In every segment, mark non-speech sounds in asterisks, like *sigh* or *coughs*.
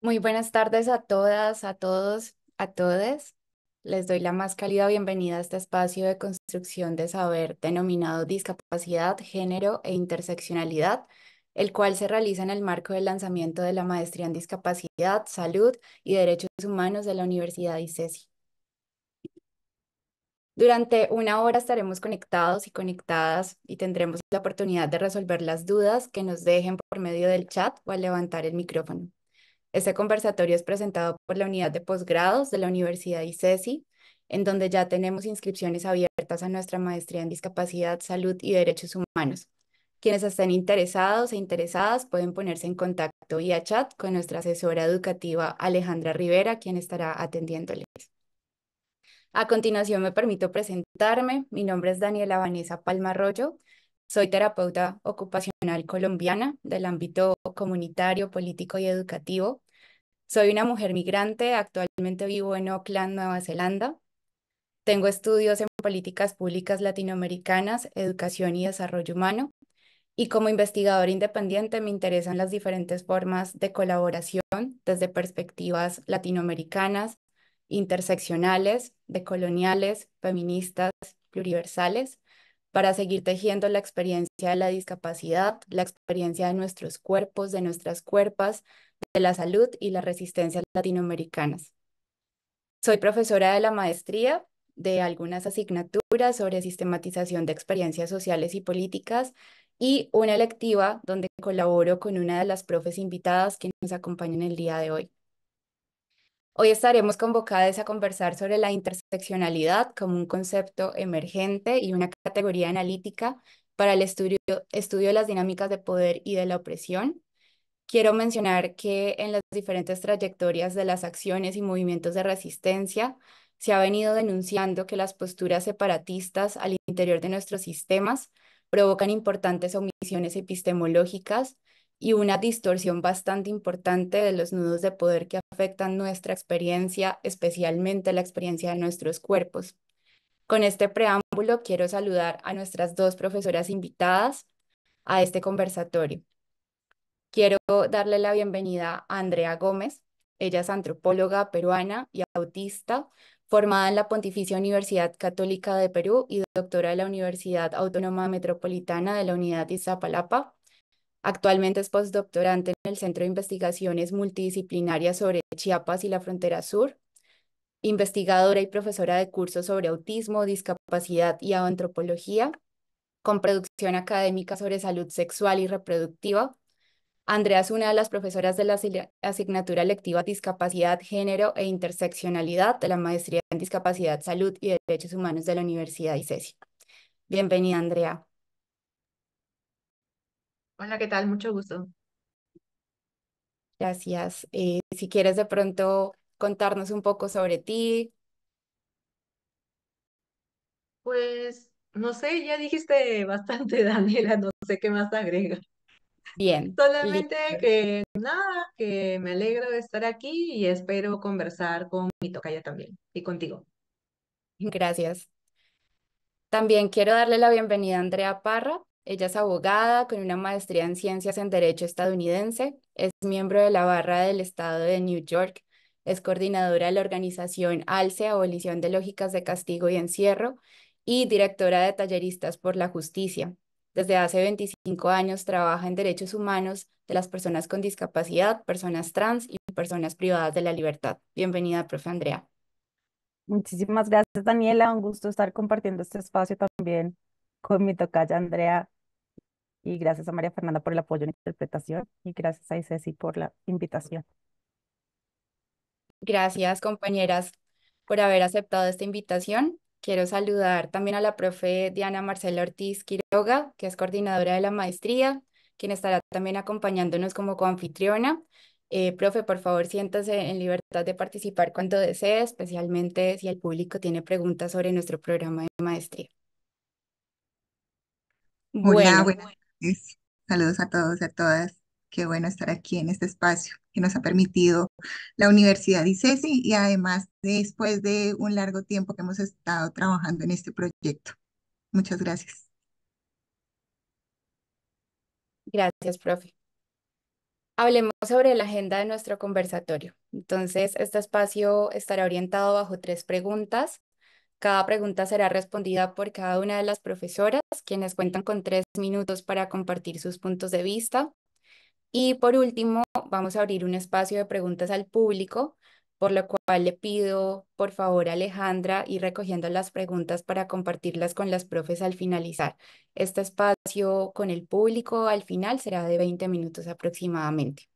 Muy buenas tardes a todas, a todos, a todes. Les doy la más cálida bienvenida a este espacio de construcción de saber denominado discapacidad, género e interseccionalidad, el cual se realiza en el marco del lanzamiento de la maestría en discapacidad, salud y derechos humanos de la Universidad ICESI. Durante una hora estaremos conectados y conectadas y tendremos la oportunidad de resolver las dudas que nos dejen por medio del chat o al levantar el micrófono. Este conversatorio es presentado por la unidad de posgrados de la Universidad ICESI, en donde ya tenemos inscripciones abiertas a nuestra maestría en discapacidad, salud y derechos humanos. Quienes estén interesados e interesadas pueden ponerse en contacto vía chat con nuestra asesora educativa Alejandra Rivera, quien estará atendiéndoles. A continuación me permito presentarme. Mi nombre es Daniela Vanessa Palmarroyo. Soy terapeuta ocupacional colombiana del ámbito comunitario, político y educativo. Soy una mujer migrante, actualmente vivo en Auckland, Nueva Zelanda. Tengo estudios en políticas públicas latinoamericanas, educación y desarrollo humano. Y como investigadora independiente me interesan las diferentes formas de colaboración desde perspectivas latinoamericanas, interseccionales, decoloniales, feministas, pluriversales, para seguir tejiendo la experiencia de la discapacidad, la experiencia de nuestros cuerpos, de nuestras cuerpas, de la salud y la resistencia latinoamericanas. Soy profesora de la maestría de algunas asignaturas sobre sistematización de experiencias sociales y políticas y una electiva donde colaboro con una de las profes invitadas que nos acompañan el día de hoy. Hoy estaremos convocadas a conversar sobre la interseccionalidad como un concepto emergente y una categoría analítica para el estudio, estudio de las dinámicas de poder y de la opresión, Quiero mencionar que en las diferentes trayectorias de las acciones y movimientos de resistencia se ha venido denunciando que las posturas separatistas al interior de nuestros sistemas provocan importantes omisiones epistemológicas y una distorsión bastante importante de los nudos de poder que afectan nuestra experiencia, especialmente la experiencia de nuestros cuerpos. Con este preámbulo quiero saludar a nuestras dos profesoras invitadas a este conversatorio. Quiero darle la bienvenida a Andrea Gómez. Ella es antropóloga peruana y autista, formada en la Pontificia Universidad Católica de Perú y doctora de la Universidad Autónoma Metropolitana de la Unidad Iztapalapa. Actualmente es postdoctorante en el Centro de Investigaciones Multidisciplinarias sobre Chiapas y la Frontera Sur, investigadora y profesora de cursos sobre autismo, discapacidad y antropología, con producción académica sobre salud sexual y reproductiva, Andrea es una de las profesoras de la asignatura electiva Discapacidad, Género e Interseccionalidad de la Maestría en Discapacidad, Salud y Derechos Humanos de la Universidad ICESI. Bienvenida, Andrea. Hola, ¿qué tal? Mucho gusto. Gracias. Eh, si quieres de pronto contarnos un poco sobre ti. Pues, no sé, ya dijiste bastante, *laughs* Daniela, no sé qué más agrega. Bien. Solamente que nada, que me alegro de estar aquí y espero conversar con mi tocaya también y contigo. Gracias. También quiero darle la bienvenida a Andrea Parra. Ella es abogada con una maestría en ciencias en Derecho estadounidense, es miembro de la barra del Estado de New York, es coordinadora de la organización ALCE, Abolición de Lógicas de Castigo y Encierro, y directora de Talleristas por la Justicia. Desde hace 25 años trabaja en derechos humanos de las personas con discapacidad, personas trans y personas privadas de la libertad. Bienvenida, profe Andrea. Muchísimas gracias, Daniela. Un gusto estar compartiendo este espacio también con mi tocaya Andrea. Y gracias a María Fernanda por el apoyo en la interpretación. Y gracias a Ceci por la invitación. Gracias, compañeras, por haber aceptado esta invitación. Quiero saludar también a la profe Diana Marcela Ortiz Quiroga, que es coordinadora de la maestría, quien estará también acompañándonos como coanfitriona. Eh, profe, por favor, siéntase en libertad de participar cuando desee, especialmente si el público tiene preguntas sobre nuestro programa de maestría. Hola, buenas Saludos a todos y a todas. Qué bueno estar aquí en este espacio nos ha permitido la Universidad ICESI y además después de un largo tiempo que hemos estado trabajando en este proyecto. Muchas gracias. Gracias, profe. Hablemos sobre la agenda de nuestro conversatorio. Entonces, este espacio estará orientado bajo tres preguntas. Cada pregunta será respondida por cada una de las profesoras, quienes cuentan con tres minutos para compartir sus puntos de vista. Y por último, vamos a abrir un espacio de preguntas al público, por lo cual le pido, por favor, Alejandra, ir recogiendo las preguntas para compartirlas con las profes al finalizar. Este espacio con el público al final será de 20 minutos aproximadamente.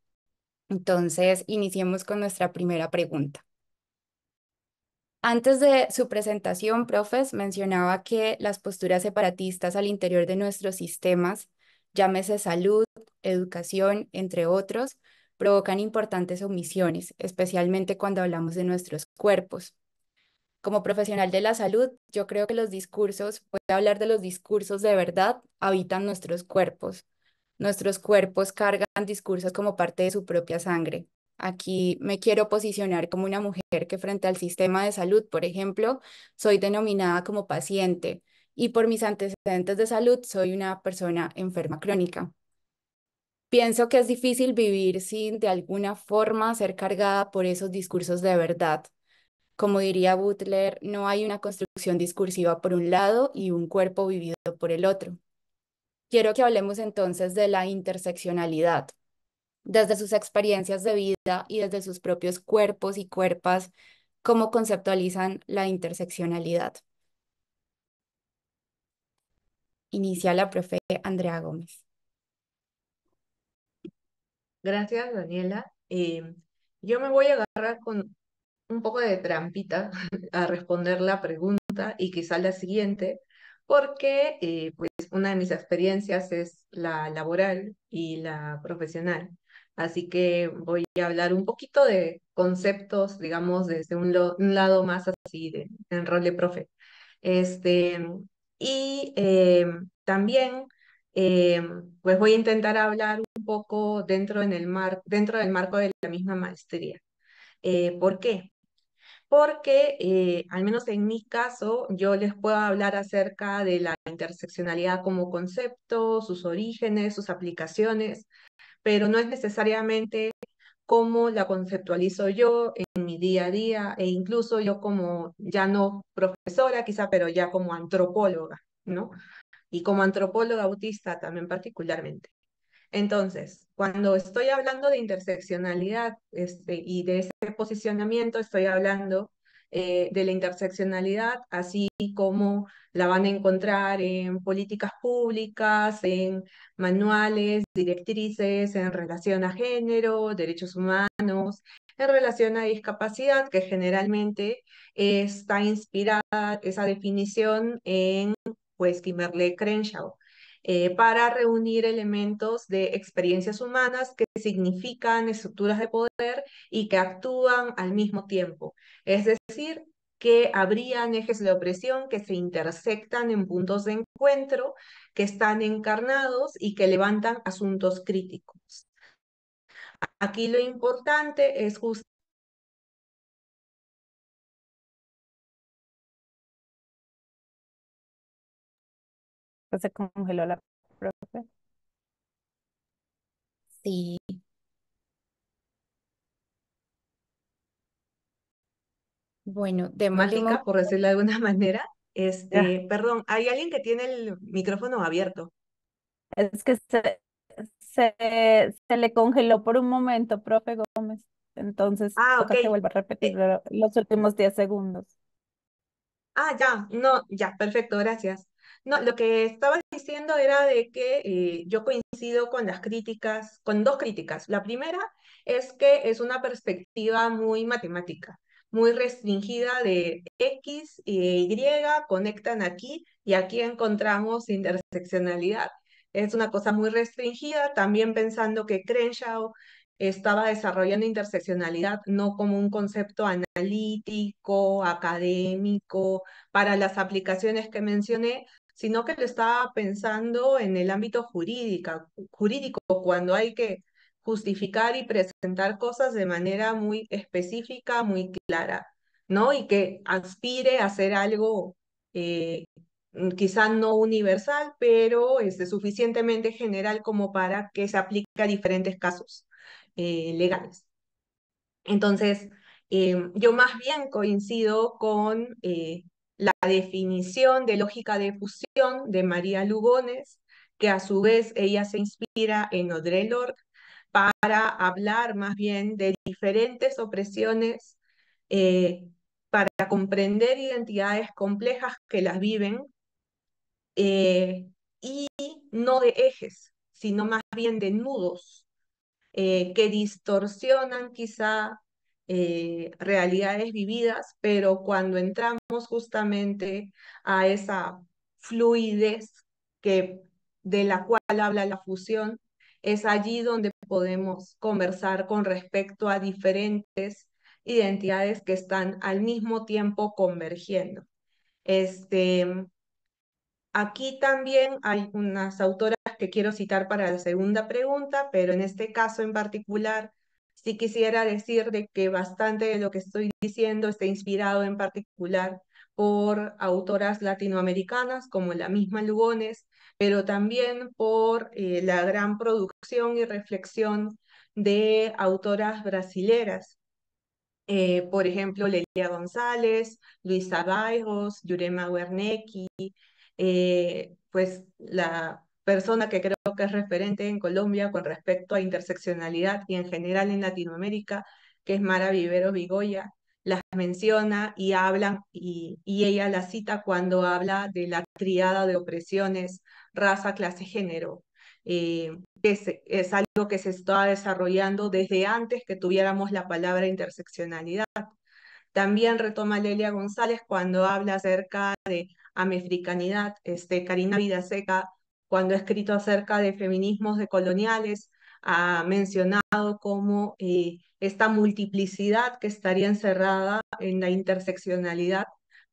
Entonces, iniciemos con nuestra primera pregunta. Antes de su presentación, profes, mencionaba que las posturas separatistas al interior de nuestros sistemas llámese salud, educación, entre otros, provocan importantes omisiones, especialmente cuando hablamos de nuestros cuerpos. Como profesional de la salud, yo creo que los discursos, voy hablar de los discursos de verdad, habitan nuestros cuerpos. Nuestros cuerpos cargan discursos como parte de su propia sangre. Aquí me quiero posicionar como una mujer que frente al sistema de salud, por ejemplo, soy denominada como paciente, y por mis antecedentes de salud soy una persona enferma crónica. Pienso que es difícil vivir sin de alguna forma ser cargada por esos discursos de verdad. Como diría Butler, no hay una construcción discursiva por un lado y un cuerpo vivido por el otro. Quiero que hablemos entonces de la interseccionalidad. Desde sus experiencias de vida y desde sus propios cuerpos y cuerpas, ¿cómo conceptualizan la interseccionalidad? inicia la profe Andrea Gómez. Gracias, Daniela. Em, yo me voy a agarrar con un poco de trampita *laughs* a responder la pregunta y quizá la siguiente, porque eh, pues una de mis experiencias es la laboral y la profesional. Así que voy a hablar un poquito de conceptos, digamos, desde un, lado más así, de, en rol de profe. Este, y eh, también eh, pues voy a intentar hablar un poco dentro, en el mar, dentro del marco de la misma maestría. Eh, ¿Por qué? Porque, al menos en mi caso, yo les puedo hablar acerca de la interseccionalidad como concepto, sus orígenes, sus aplicaciones, pero no es necesariamente cómo la conceptualizo yo en mi día a día e incluso yo como ya no profesora quizá, pero ya como antropóloga, ¿no? Y como antropóloga autista también particularmente. Entonces, cuando estoy hablando de interseccionalidad este, y de ese posicionamiento, estoy hablando eh, de la interseccionalidad, así como la van a encontrar en políticas públicas, en manuales, directrices en relación a género, derechos humanos, en relación a discapacidad, que generalmente está inspirada esa definición en pues Crenshaw. Eh, para reunir elementos de experiencias humanas que significan estructuras de poder y que actúan al mismo tiempo. Es decir, que habrían ejes de opresión que se intersectan en puntos de encuentro, que están encarnados y que levantan asuntos críticos. Aquí lo importante es justamente se congeló la profe. Sí. Bueno, de mágica, por decirlo de alguna *laughs* manera. Este, perdón, hay alguien que tiene el micrófono abierto. Es que se, se, se le congeló por un momento, profe Gómez. Entonces, ah, toca vuelva a repetir eh los últimos 10 segundos. Ah, ya, no, ya, perfecto, gracias. No, lo que estaba diciendo era de que eh, yo coincido con las críticas, con dos críticas. La primera es que es una perspectiva muy matemática, muy restringida de X y Y conectan aquí y aquí encontramos interseccionalidad. Es una cosa muy restringida, también pensando que Crenshaw estaba desarrollando interseccionalidad no como un concepto analítico, académico, para las aplicaciones que mencioné, sino que lo estaba pensando en el ámbito jurídica, jurídico, cuando hay que justificar y presentar cosas de manera muy específica, muy clara, ¿no? Y que aspire a hacer algo eh, mm, quizá no universal, pero este, suficientemente general como para que se aplique a diferentes casos eh, legales. Entonces, em, yo más bien coincido con eh, la definición de lógica de fusión de María Lugones, que a su vez ella se inspira en Audre Lorde para hablar más bien de diferentes opresiones eh, para comprender identidades complejas que las viven eh, y no de ejes, sino más bien de nudos eh, que distorsionan quizá eh, realidades vividas, pero cuando entramos justamente a esa fluidez que, de la cual habla la fusión, es allí donde podemos conversar con respecto a diferentes identidades que están al mismo tiempo convergiendo. Este, aquí también hay unas autoras que quiero citar para la segunda pregunta, pero en este caso en particular Sí quisiera decir de que bastante de lo que estoy diciendo está inspirado en particular por autoras latinoamericanas como la misma Lugones, pero también por eh, la gran producción y reflexión de autoras brasileras, eh, por ejemplo, Lelia González, Luisa Baigos, Yurema Wernicki, eh, pues la persona que creo que es referente en Colombia con respecto a interseccionalidad y en general en Latinoamérica, que es Mara Vivero Vigoya, las menciona y hablan, y, ella la cita cuando habla de la triada de opresiones, raza, clase, género, eh, que es, algo que se está desarrollando desde antes que tuviéramos la palabra interseccionalidad. También retoma Lelia González cuando habla acerca de amefricanidad. Este, Karina Vidaseca cuando ha escrito acerca de feminismos de coloniales ha mencionado cómo eh, esta multiplicidad que estaría encerrada en la interseccionalidad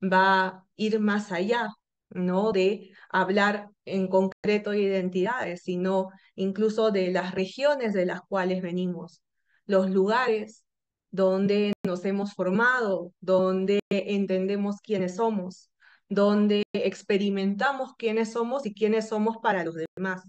va a ir más allá ¿no? de hablar en concreto de identidades, sino incluso de las regiones de las cuales venimos, los lugares donde nos hemos formado, donde entendemos quiénes somos donde experimentamos quiénes somos y quiénes somos para los demás.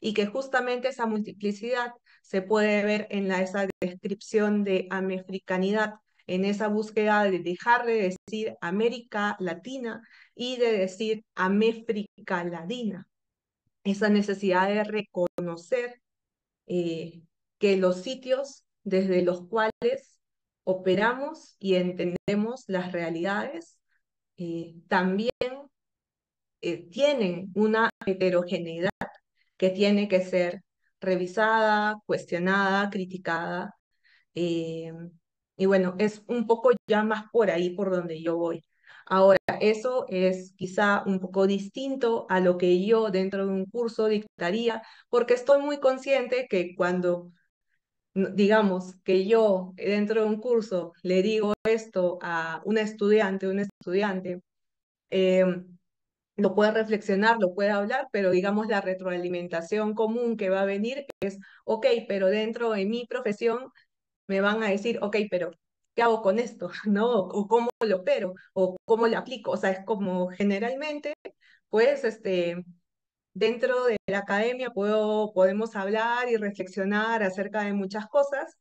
Y que justamente esa multiplicidad se puede ver en la, esa descripción de americanidad, en esa búsqueda de dejar de decir América Latina y de decir américa Latina. Esa necesidad de reconocer eh, que los sitios desde los cuales operamos y entendemos las realidades eh, también eh, tienen una heterogeneidad que tiene que ser revisada, cuestionada, criticada. Eh, y bueno, es un poco ya más por ahí por donde yo voy. Ahora, eso es quizá un poco distinto a lo que yo dentro de un curso dictaría, porque estoy muy consciente que cuando digamos que yo eh, dentro de un curso le digo esto a un estudiante, un estudiante, em, lo puede reflexionar, lo puede hablar, pero digamos la retroalimentación común que va a venir es, ok, pero dentro de mi profesión me van a decir, ok, pero ¿qué hago con esto? *laughs* ¿No? O cómo lo opero, o cómo lo aplico. O sea, es como generalmente, pues, este, dentro de la academia puedo, podemos hablar y reflexionar acerca de muchas cosas,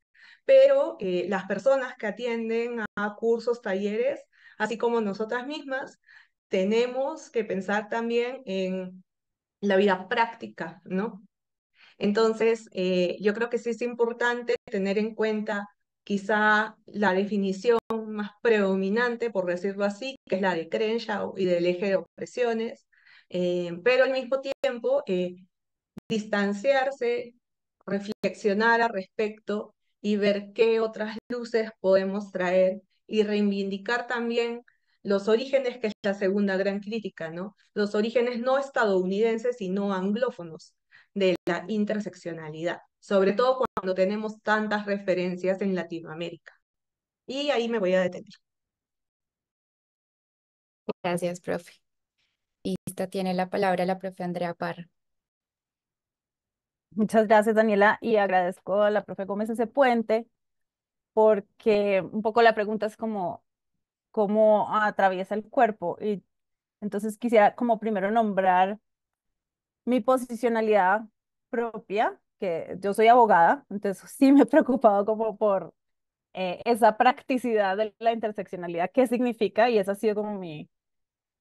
pero eh, las personas que atienden a cursos, talleres, así como nosotras mismas, tenemos que pensar también en la vida práctica, ¿no? Entonces, eh, yo creo que sí es importante tener en cuenta quizá la definición más predominante, por decirlo así, que es la de creencia y del eje de opresiones, eh, pero al mismo tiempo eh, distanciarse, reflexionar al respecto y ver qué otras luces podemos traer y reivindicar también los orígenes, que es la segunda gran crítica, ¿no? Los orígenes no estadounidenses, sino anglófonos de la interseccionalidad, sobre todo cuando tenemos tantas referencias en Latinoamérica. Y ahí me voy a detener. Gracias, profe. Y esta tiene la palabra la profe Andrea Parr. Muchas gracias, Daniela, y agradezco a la profe Gómez ese puente, porque un poco la pregunta es como, ¿cómo atraviesa el cuerpo? Y entonces quisiera como primero nombrar mi posicionalidad propia, que yo soy abogada, entonces sí me he preocupado como por eh, esa practicidad de la interseccionalidad, qué significa, y esa ha sido como mi,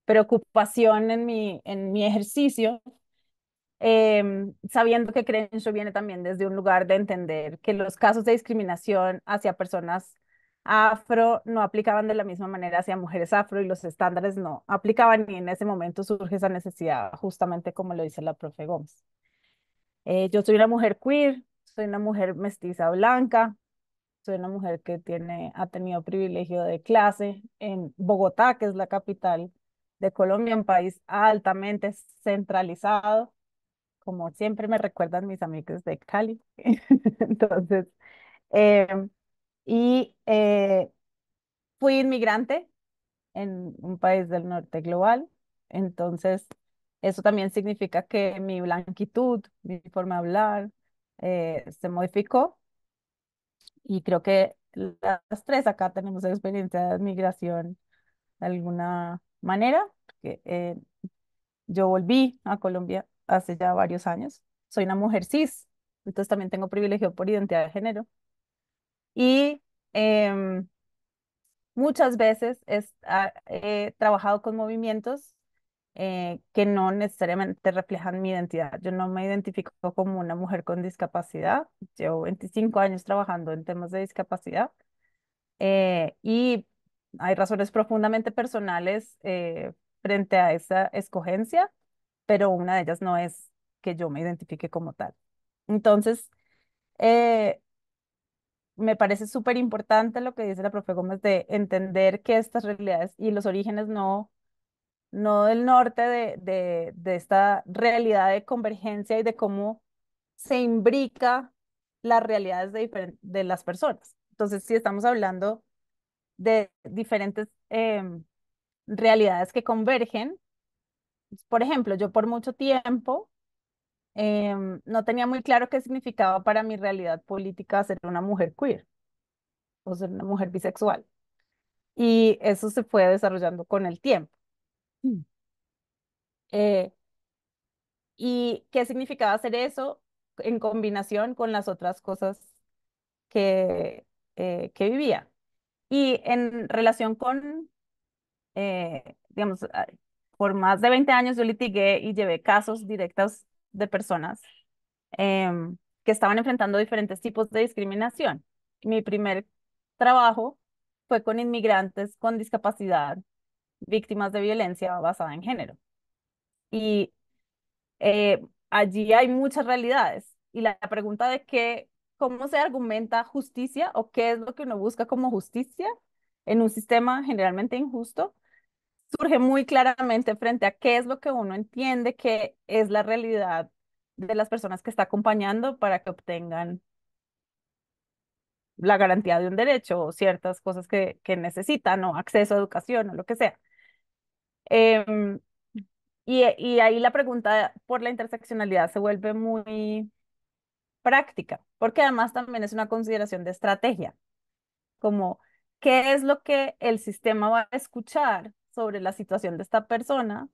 preocupación en mi, en mi ejercicio, em, sabiendo que Crenshaw viene también desde un lugar de entender que los casos de discriminación hacia personas afro no aplicaban de la misma manera hacia mujeres afro y los estándares no aplicaban y en ese momento surge esa necesidad, justamente como lo dice la profe Gómez. Eh, yo soy una mujer queer, soy una mujer mestiza blanca, soy una mujer que tiene, ha tenido privilegio de clase en Bogotá, que es la capital de Colombia, un país altamente centralizado, como siempre me recuerdan mis amigos de Cali. *laughs* Entonces, em, y eh, fui inmigrante en un país del norte global, entonces eso también significa que mi blanquitud, mi forma de hablar, eh, se modificó y creo que las tres acá tenemos experiencia de migración alguna manera. Que, eh, yo volví a Colombia hace ya varios años. Soy una mujer cis, entonces también tengo privilegio por identidad de género. Y em, muchas veces ah, he, trabajado con movimientos eh, que no necesariamente reflejan mi identidad. Yo no me identifico como una mujer con discapacidad. Llevo 25 años trabajando en temas de discapacidad eh, y hay razones profundamente personales eh, frente a esa escogencia, pero una de ellas no es que yo me identifique como tal. Entonces, eh, me parece súper importante lo que dice la profe Gómez de entender que estas realidades y los orígenes no, no del norte de, de, de esta realidad de convergencia y de cómo se imbrica las realidades de, de las personas. Entonces, si estamos hablando de diferentes em, realidades que convergen. Por ejemplo, yo por mucho tiempo em, no tenía muy claro qué significaba para mi realidad política ser una mujer queer o ser una mujer bisexual. Y eso se fue desarrollando con el tiempo. Mm. Eh, ¿Y qué significaba hacer eso en combinación con las otras cosas que, eh, que vivía? Y en relación con, eh, digamos, ah, por más de 20 años yo litigué y llevé casos directos de personas em, que estaban enfrentando diferentes tipos de discriminación. Mi primer trabajo fue con inmigrantes con discapacidad, víctimas de violencia basada en género. Y eh, allí hay muchas realidades. Y la pregunta de qué cómo se argumenta justicia o qué es lo que uno busca como justicia en un sistema generalmente injusto, surge muy claramente frente a qué es lo que uno entiende que es la realidad de las personas que está acompañando para que obtengan la garantía de un derecho o ciertas cosas que, necesitan o acceso a educación o lo que sea. Em, y, y ahí la pregunta por la interseccionalidad se vuelve muy práctica, porque además también es una consideración de estrategia, como qué es lo que el sistema va a escuchar sobre la situación de esta persona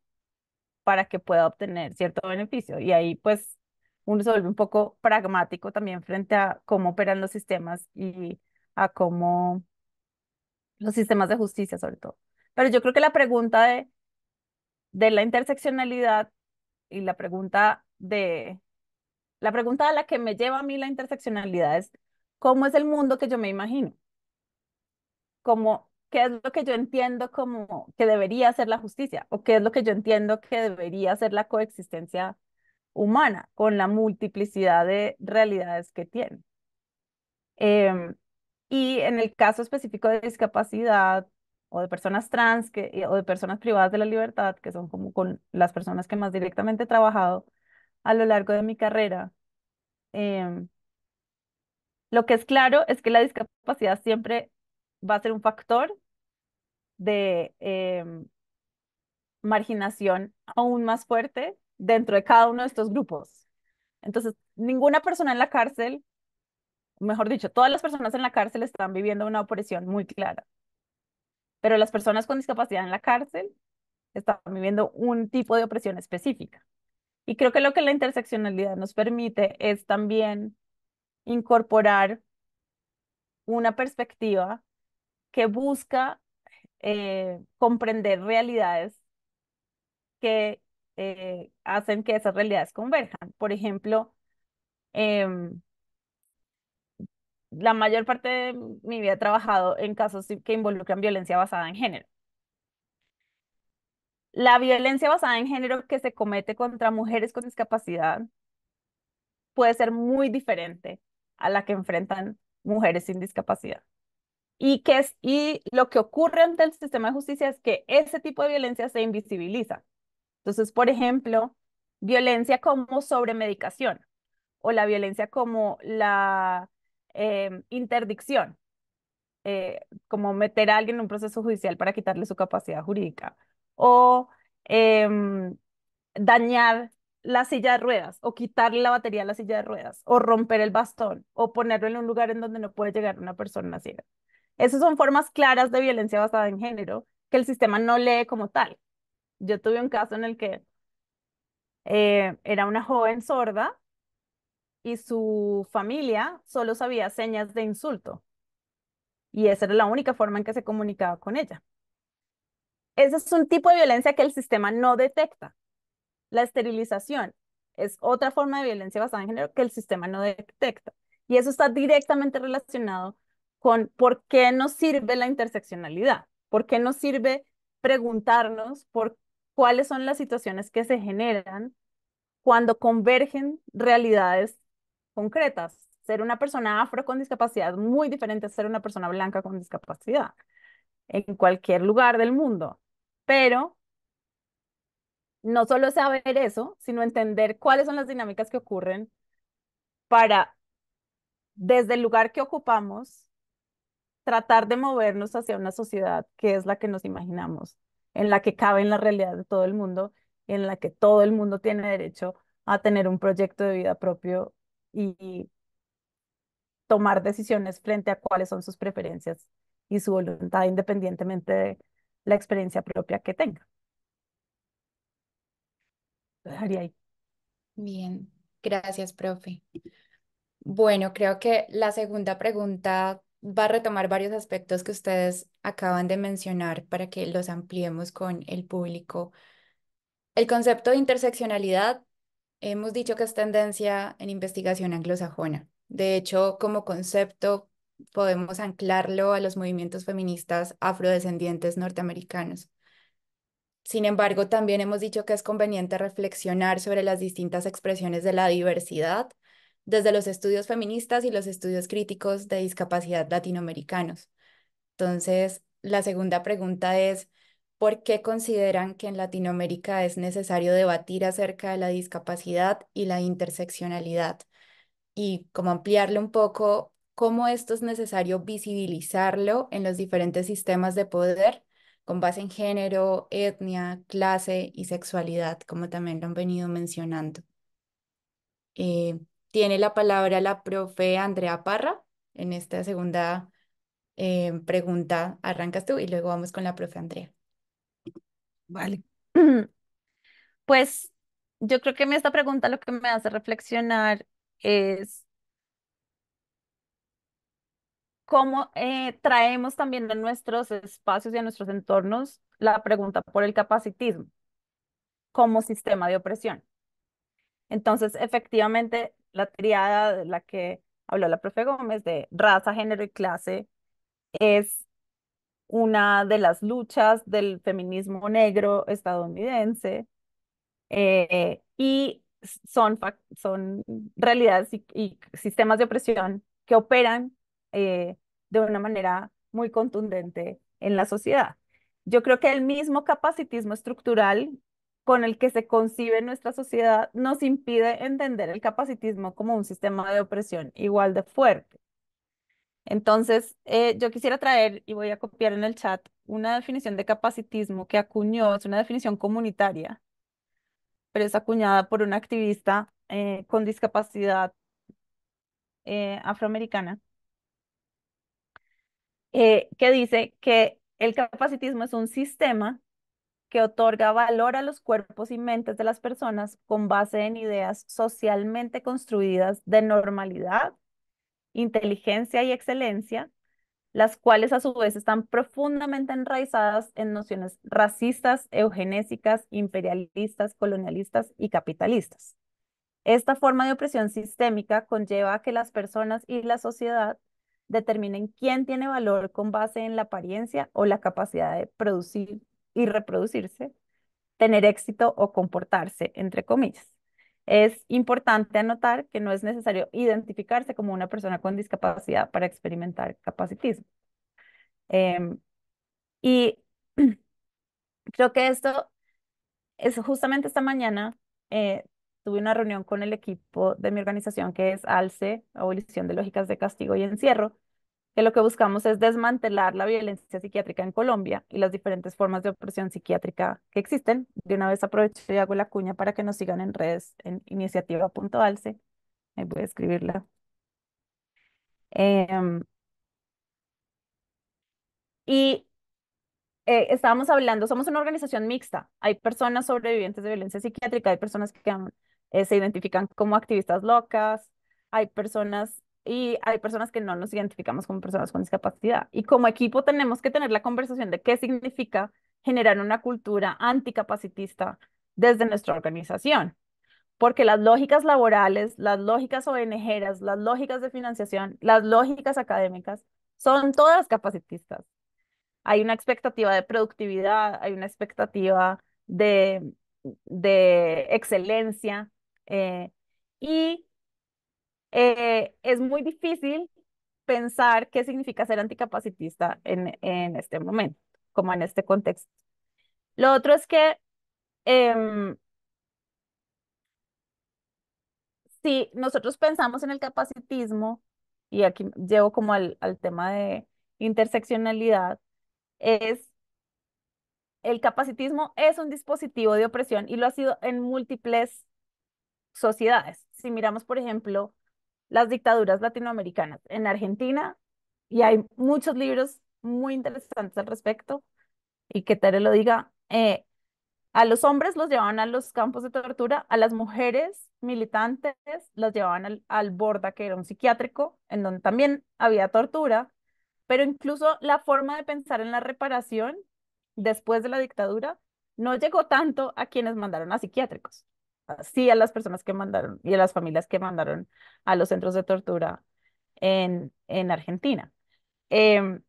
para que pueda obtener cierto beneficio. Y ahí pues uno se vuelve un poco pragmático también frente a cómo operan los sistemas y a cómo los sistemas de justicia sobre todo. Pero yo creo que la pregunta de, de la interseccionalidad y la pregunta de la pregunta a la que me lleva a mí la interseccionalidad es, ¿cómo es el mundo que yo me imagino? ¿Cómo, ¿Qué es lo que yo entiendo como que debería ser la justicia? ¿O qué es lo que yo entiendo que debería ser la coexistencia humana con la multiplicidad de realidades que tiene? Em, y en el caso específico de discapacidad o de personas trans que, eh, o de personas privadas de la libertad, que son como con las personas que más directamente he trabajado, a lo largo de mi carrera. Em, lo que es claro es que la discapacidad siempre va a ser un factor de em, marginación aún más fuerte dentro de cada uno de estos grupos. Entonces, ninguna persona en la cárcel, mejor dicho, todas las personas en la cárcel están viviendo una opresión muy clara. Pero las personas con discapacidad en la cárcel están viviendo un tipo de opresión específica. Y creo que lo que la interseccionalidad nos permite es también incorporar una perspectiva que busca eh, comprender realidades que eh, hacen que esas realidades converjan. Por ejemplo, em, la mayor parte de mi vida he trabajado en casos que involucran violencia basada en género. La violencia basada en género que se comete contra mujeres con discapacidad puede ser muy diferente a la que enfrentan mujeres sin discapacidad. Y, que y lo que ocurre ante el sistema de justicia es que ese tipo de violencia se invisibiliza. Entonces, por ejemplo, violencia como sobremedicación o la violencia como la em, interdicción, eh, como meter a alguien en un proceso judicial para quitarle su capacidad jurídica o em, dañar la silla de ruedas o quitarle la batería a la silla de ruedas o romper el bastón o ponerlo en un lugar en donde no puede llegar una persona ciega. Esas son formas claras de violencia basada en género que el sistema no lee como tal. Yo tuve un caso en el que eh, era una joven sorda y su familia solo sabía señas de insulto. Y esa era la única forma en que se comunicaba con ella. Ese es un tipo de violencia que el sistema no detecta. La esterilización es otra forma de violencia basada en género que el sistema no detecta. Y eso está directamente relacionado con por qué nos sirve la interseccionalidad, por qué nos sirve preguntarnos por cuáles son las situaciones que se generan cuando convergen realidades concretas. Ser una persona afro con discapacidad es muy diferente a ser una persona blanca con discapacidad en cualquier lugar del mundo. Pero no solo saber eso, sino entender cuáles son las dinámicas que ocurren para, desde el lugar que ocupamos, tratar de movernos hacia una sociedad que es la que nos imaginamos, en la que cabe en la realidad de todo el mundo, en la que todo el mundo tiene derecho a tener un proyecto de vida propio y tomar decisiones frente a cuáles son sus preferencias y su voluntad, independientemente de la experiencia propia que tenga. Bien, gracias, profe. Bueno, creo que la segunda pregunta va a retomar varios aspectos que ustedes acaban de mencionar para que los ampliemos con el público. El concepto de interseccionalidad, hemos dicho que es tendencia en investigación anglosajona. De hecho, como concepto podemos anclarlo a los movimientos feministas afrodescendientes norteamericanos. Sin embargo, también hemos dicho que es conveniente reflexionar sobre las distintas expresiones de la diversidad desde los estudios feministas y los estudios críticos de discapacidad latinoamericanos. Entonces, la segunda pregunta es, ¿por qué consideran que en Latinoamérica es necesario debatir acerca de la discapacidad y la interseccionalidad? Y como ampliarle un poco, cómo esto es necesario visibilizarlo en los diferentes sistemas de poder con base en género, etnia, clase y sexualidad, como también lo han venido mencionando. Eh, tiene la palabra la profe Andrea Parra en esta segunda eh, pregunta. Arrancas tú y luego vamos con la profe Andrea. Vale. *clears throat* Pues yo creo que esta pregunta lo que me hace reflexionar es cómo eh, traemos también a nuestros espacios y a nuestros entornos la pregunta por el capacitismo como sistema de opresión. Entonces, efectivamente, la triada de la que habló la profe Gómez de raza, género y clase es una de las luchas del feminismo negro estadounidense eh, y son, son realidades y sistemas de opresión que operan eh, de una manera muy contundente en la sociedad. Yo creo que el mismo capacitismo estructural con el que se concibe nuestra sociedad nos impide entender el capacitismo como un sistema de opresión igual de fuerte. Entonces, eh, yo quisiera traer, y voy a copiar en el chat, una definición de capacitismo que acuñó, es una definición comunitaria, pero es acuñada por una activista eh, con discapacidad afroamericana, eh, que dice que el capacitismo es un sistema que otorga valor a los cuerpos y mentes de las personas con base en ideas socialmente construidas de normalidad, inteligencia y excelencia, las cuales a su vez están profundamente enraizadas en nociones racistas, eugenésicas, imperialistas, colonialistas y capitalistas. Esta forma de opresión sistémica conlleva a que las personas y la sociedad determinen quién tiene valor con base en la apariencia o la capacidad de producir y reproducirse, tener éxito o comportarse, entre comillas. Es importante anotar que no es necesario identificarse como una persona con discapacidad para experimentar capacitismo. Em, y *clears throat* creo que esto es justamente esta mañana eh, tuve una reunión con el equipo de mi organización que es ALCE, Abolición de Lógicas de Castigo y Encierro, que lo que buscamos es desmantelar la violencia psiquiátrica en Colombia y las diferentes formas de opresión psiquiátrica que existen. De una vez aprovecho y hago la cuña para que nos sigan en redes en iniciativa.alce. Ahí voy a escribirla. Em, y eh, estábamos hablando, somos una organización mixta. Hay personas sobrevivientes de violencia psiquiátrica, hay personas que han eh, se identifican como activistas locas, hay personas y hay personas que no nos identificamos como personas con discapacidad. Y como equipo tenemos que tener la conversación de qué significa generar una cultura anticapacitista desde nuestra organización. Porque las lógicas laborales, las lógicas ONGeras, las lógicas de financiación, las lógicas académicas, son todas capacitistas. Hay una expectativa de productividad, hay una expectativa de excelencia, eh, y eh, es muy difícil pensar qué significa ser anticapacitista en, en este momento, como en este contexto. Lo otro es que em, si nosotros pensamos en el capacitismo, y aquí llevo como al, al tema de interseccionalidad, es el capacitismo es un dispositivo de opresión y lo ha sido en múltiples sociedades. Si miramos, por ejemplo, las dictaduras latinoamericanas en Argentina, y hay muchos libros muy interesantes al respecto, y que Tere lo diga, eh, a los hombres los llevaban a los campos de tortura, a las mujeres militantes los llevaban al, al borda, que era un psiquiátrico, en donde también había tortura, pero incluso la forma de pensar en la reparación después de la dictadura no llegó tanto a quienes mandaron a psiquiátricos, sí a las personas que mandaron y a las familias que mandaron a los centros de tortura en, Argentina. Em,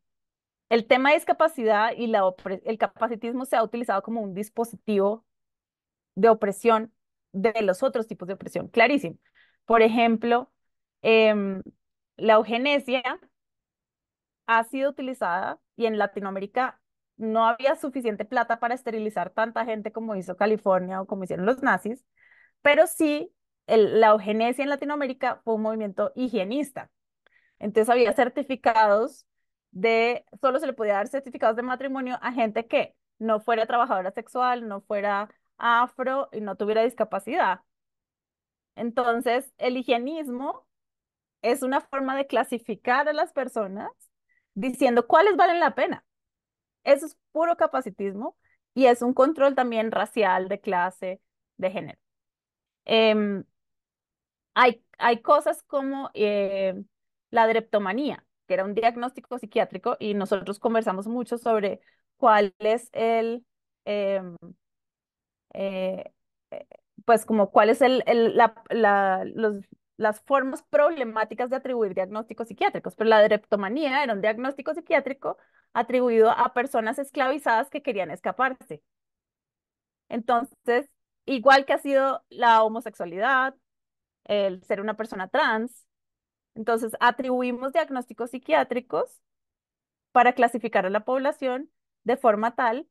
el tema de discapacidad y la el capacitismo se ha utilizado como un dispositivo de opresión de los otros tipos de opresión, clarísimo. Por ejemplo, em, la eugenesia ha sido utilizada y en Latinoamérica no había suficiente plata para esterilizar tanta gente como hizo California o como hicieron los nazis pero sí la eugenesia en Latinoamérica fue un movimiento higienista. Entonces había certificados de, solo se le podía dar certificados de matrimonio a gente que no fuera trabajadora sexual, no fuera afro y no tuviera discapacidad. Entonces, el higienismo es una forma de clasificar a las personas diciendo cuáles valen la pena. Eso es puro capacitismo y es un control también racial, de clase, de género. Em, hay, hay cosas como eh, la dreptomanía, que era un diagnóstico psiquiátrico, y nosotros conversamos mucho sobre cuál es el, em, eh, eh, pues como cuál es el, la, las formas problemáticas de atribuir diagnósticos psiquiátricos, pero la dreptomanía era un diagnóstico psiquiátrico atribuido a personas esclavizadas que querían escaparse. Entonces, igual que ha sido la homosexualidad, el ser una persona trans. Entonces, atribuimos diagnósticos psiquiátricos para clasificar a la población de forma tal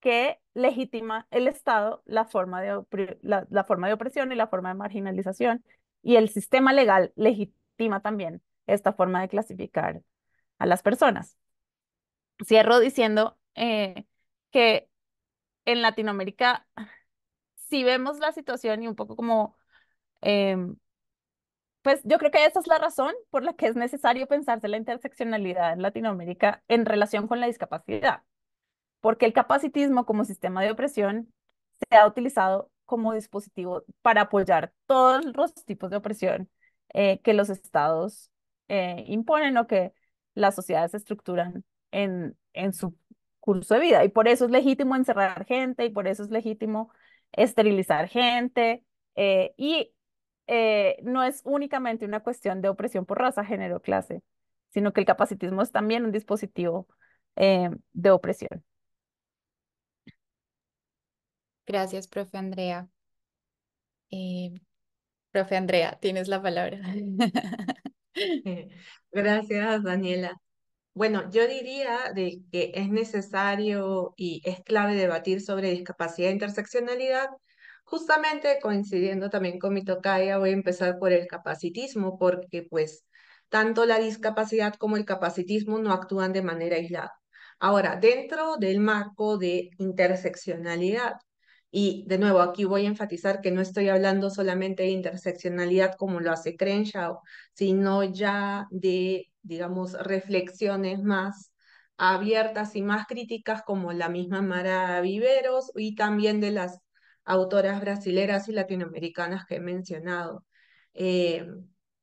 que legitima el Estado la forma de, la, forma de opresión y la forma de marginalización. Y el sistema legal legitima también esta forma de clasificar a las personas. Cierro diciendo eh, que en Latinoamérica si vemos la situación y un poco como, em, pues yo creo que esa es la razón por la que es necesario pensarse la interseccionalidad en Latinoamérica en relación con la discapacidad, porque el capacitismo como sistema de opresión se ha utilizado como dispositivo para apoyar todos los tipos de opresión eh, que los estados eh, imponen o que las sociedades estructuran en, en su curso de vida. Y por eso es legítimo encerrar gente y por eso es legítimo esterilizar gente eh, y eh, no es únicamente una cuestión de opresión por raza, género, clase, sino que el capacitismo es también un dispositivo eh, de opresión. Gracias, profe Andrea. profe Andrea, tienes la palabra. *laughs* *laughs* Gracias, Daniela. Bueno, yo diría de que es necesario y es clave debatir sobre discapacidad e interseccionalidad. Justamente coincidiendo también con mi tocaya, voy a empezar por el capacitismo, porque pues tanto la discapacidad como el capacitismo no actúan de manera aislada. Ahora, dentro del marco de interseccionalidad, y de nuevo, aquí voy a enfatizar que no estoy hablando solamente de interseccionalidad como lo hace Crenshaw, sino ya de digamos, reflexiones más abiertas y más críticas como la misma Mara Viveros y también de las autoras brasileras y latinoamericanas que he mencionado. Eh,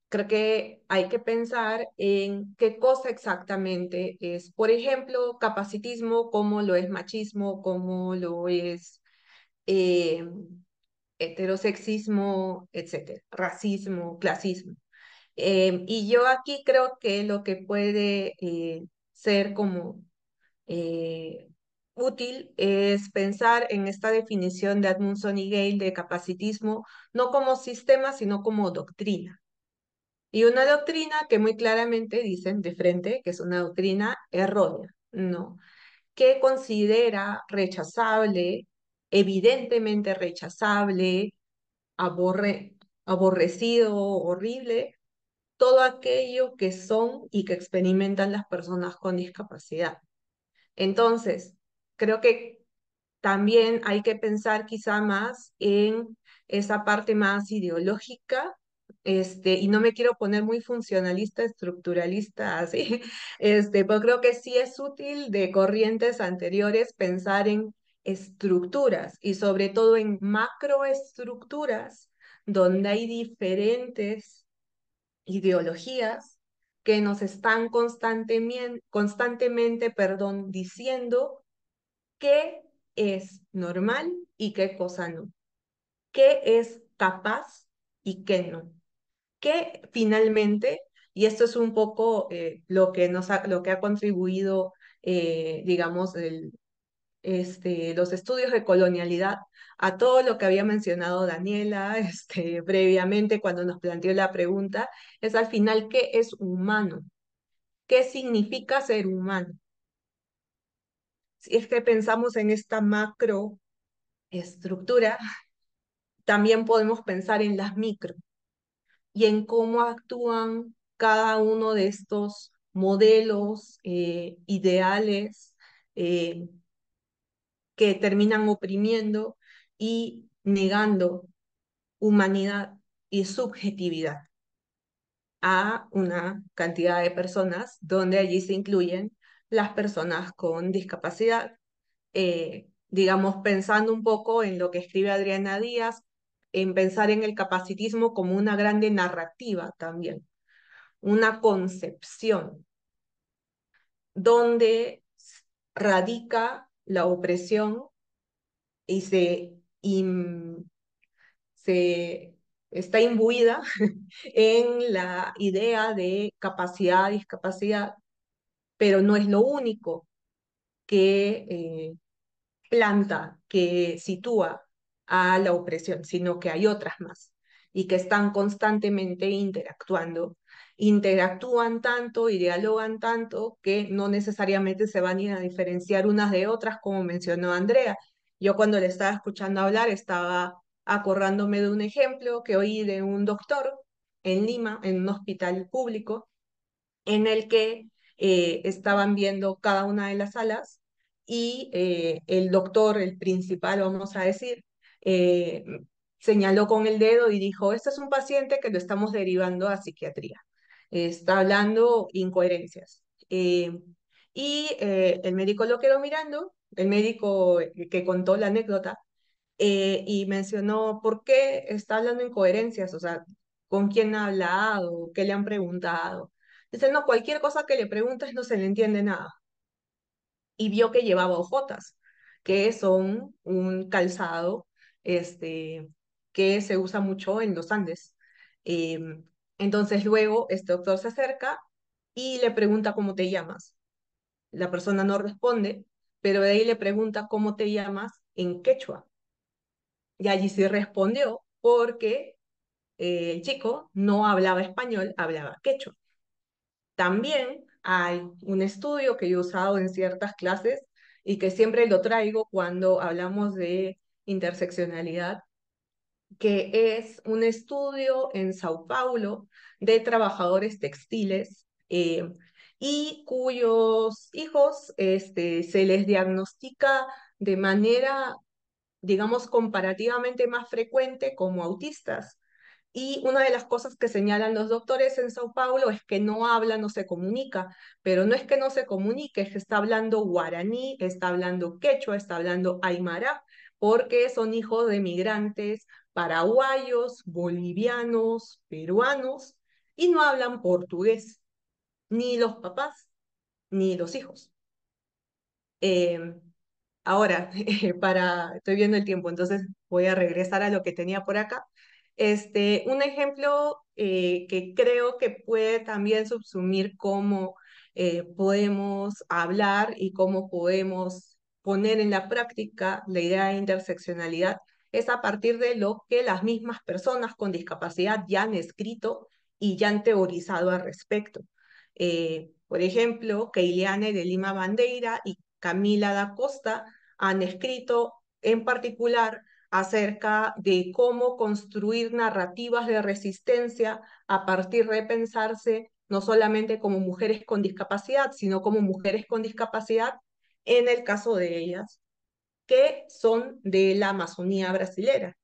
creo que hay que pensar en qué cosa exactamente es, por ejemplo, capacitismo, cómo lo es machismo, cómo lo es eh, heterosexismo, etcétera, racismo, clasismo. Em, y yo aquí creo que lo que puede eh, ser como eh, útil es pensar en esta definición de Admundson y Gale de capacitismo no como sistema, sino como doctrina. Y una doctrina que muy claramente dicen de frente que es una doctrina errónea, ¿no? Que considera rechazable, evidentemente rechazable, aborre, aborrecido, horrible, todo aquello que son y que experimentan las personas con discapacidad. Entonces, creo que también hay que pensar quizá más en esa parte más ideológica, este, y no me quiero poner muy funcionalista, estructuralista, *laughs* así, este, pero creo que sí es útil de corrientes anteriores pensar en estructuras y sobre todo en macroestructuras donde hay diferentes ideologías que nos están constantemente, constantemente perdón, diciendo qué es normal y qué cosa no, qué es capaz y qué no, que finalmente, y esto es un poco eh, lo, que nos ha, lo que ha contribuido, eh, digamos, el, este, los estudios de colonialidad a todo lo que había mencionado Daniela *laughs* este, previamente cuando nos planteó la pregunta, es al final qué es humano, qué significa ser humano. Si es que pensamos en esta macro estructura, también podemos pensar en las micro y en cómo actúan cada uno de estos modelos, eh, ideales, eh, que terminan oprimiendo y negando humanidad y subjetividad a una cantidad de personas, donde allí se incluyen las personas con discapacidad. Eh, digamos, pensando un poco en lo que escribe Adriana Díaz, en pensar en el capacitismo como una grande narrativa también, una concepción, donde radica la opresión y se, se está imbuida *laughs* en la idea de capacidad, discapacidad, pero no es lo único que eh, planta, que sitúa a la opresión, sino que hay otras más y que están constantemente interactuando interactúan tanto y dialogan tanto que no necesariamente se van a diferenciar unas de otras, como mencionó Andrea. Yo cuando le estaba escuchando hablar estaba acordándome de un ejemplo que oí de un doctor en Lima, en un hospital público, en el que eh, estaban viendo cada una de las salas y eh, el doctor, el principal, vamos a decir, eh, señaló con el dedo y dijo, este es un paciente que lo estamos derivando a psiquiatría está hablando incoherencias. Eh, y eh, el médico lo quedó mirando, el médico eh, que contó la anécdota, y mencionó por qué está hablando incoherencias, o sea, con quién ha hablado, qué le han preguntado. Dice, no, cualquier cosa que le preguntes no se le entiende nada. Y vio que llevaba ojotas, que son un calzado este, que se usa mucho en los Andes. Em, entonces luego este doctor se acerca y le pregunta cómo te llamas. La persona no responde, pero de ahí le pregunta cómo te llamas en quechua. Y allí sí respondió porque eh, el chico no hablaba español, hablaba quechua. También hay un estudio que yo he usado en ciertas clases y que siempre lo traigo cuando hablamos de interseccionalidad, que es un estudio en Sao Paulo de trabajadores textiles eh, y cuyos hijos este, se les diagnostica de manera, digamos, comparativamente más frecuente como autistas. Y una de las cosas que señalan los doctores en Sao Paulo es que no habla, no se comunica, pero no es que no se comunique, es que está hablando guaraní, está hablando quechua, está hablando aymara, porque son hijos de migrantes paraguayos, bolivianos, peruanos, y no hablan portugués, ni los papás, ni los hijos. Em, ahora, *laughs* para, estoy viendo el tiempo, entonces voy a regresar a lo que tenía por acá. Este, un ejemplo eh, que creo que puede también subsumir cómo eh, podemos hablar y cómo podemos poner en la práctica la idea de interseccionalidad es a partir de lo que las mismas personas con discapacidad ya han escrito y ya han teorizado al respecto. Eh, por ejemplo, Keiliane de Lima Bandeira y Camila da Costa han escrito en particular acerca de cómo construir narrativas de resistencia a partir de pensarse no solamente como mujeres con discapacidad, sino como mujeres con discapacidad en el caso de ellas, que son de la Amazonía brasilera.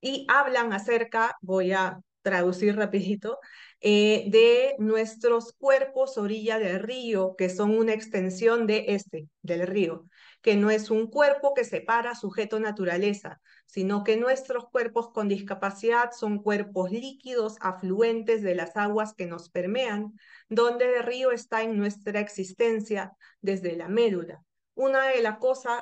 Y hablan acerca, voy a traducir rapidito, eh, de nuestros cuerpos orilla del río, que son una extensión de este, del río, que no es un cuerpo que separa sujeto naturaleza, sino que nuestros cuerpos con discapacidad son cuerpos líquidos afluentes de las aguas que nos permean, donde el río está en nuestra existencia desde la médula. Una de,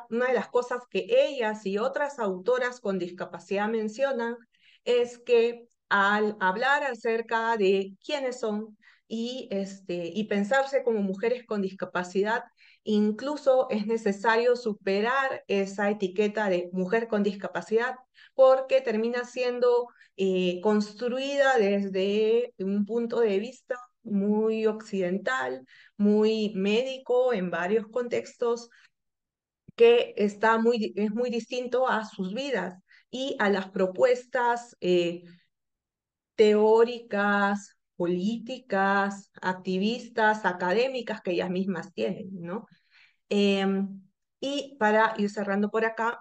una de las cosas que ellas y otras autoras con discapacidad mencionan es que al hablar acerca de quiénes son y, este, y pensarse como mujeres con discapacidad, incluso es necesario superar esa etiqueta de mujer con discapacidad porque termina siendo eh, construida desde un punto de vista muy occidental, muy médico en varios contextos, que está muy, es muy distinto a sus vidas y a las propuestas eh, teóricas, políticas, activistas, académicas que ellas mismas tienen, ¿no? Em, y para ir cerrando por acá,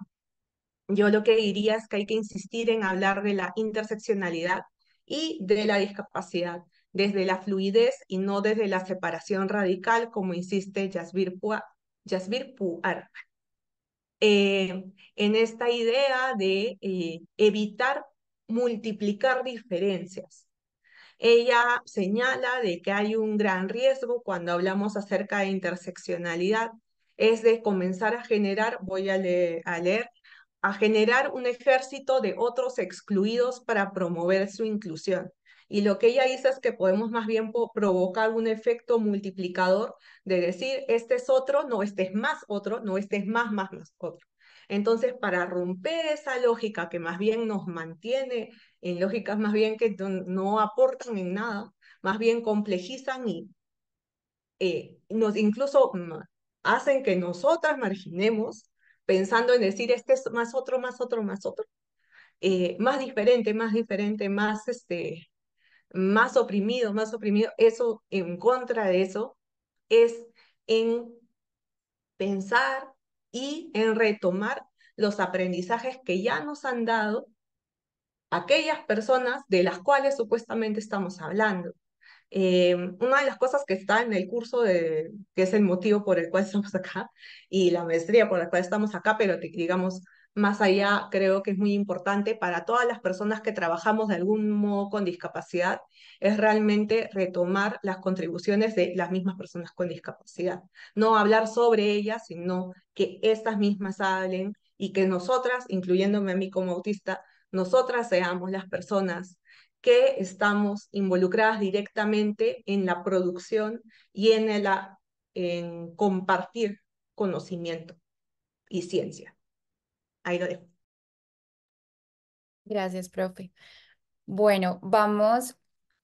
yo lo que diría es que hay que insistir en hablar de la interseccionalidad y de la discapacidad desde la fluidez y no desde la separación radical, como insiste Jasbir Puar. Eh, en esta idea de eh, evitar multiplicar diferencias. Ella señala de que hay un gran riesgo cuando hablamos acerca de interseccionalidad, es de comenzar a generar, voy a leer a generar un ejército de otros excluidos para promover su inclusión. Y lo que ella dice es que podemos más bien provocar un efecto multiplicador de decir, este es otro, no, este es más otro, no, este es más, más, más otro. Entonces, para romper esa lógica que más bien nos mantiene en lógicas más bien que no aportan en nada, más bien complejizan y eh, nos incluso hacen que nosotras marginemos pensando en decir este es más otro, más otro, más otro, eh, más diferente, más diferente, más este, más oprimidos, más oprimido, eso en contra de eso es en pensar y en retomar los aprendizajes que ya nos han dado aquellas personas de las cuales supuestamente estamos hablando. Eh, una de las cosas que está en el curso, de, que es el motivo por el cual estamos acá y la maestría por la cual estamos acá, pero digamos, más allá creo que es muy importante para todas las personas que trabajamos de algún modo con discapacidad, es realmente retomar las contribuciones de las mismas personas con discapacidad. No hablar sobre ellas, sino que estas mismas hablen y que nosotras, incluyéndome a mí como autista, nosotras seamos las personas que estamos involucradas directamente en la producción y en, en compartir conocimiento y ciencia. Ahí lo dejo. Gracias, profe. Bueno, vamos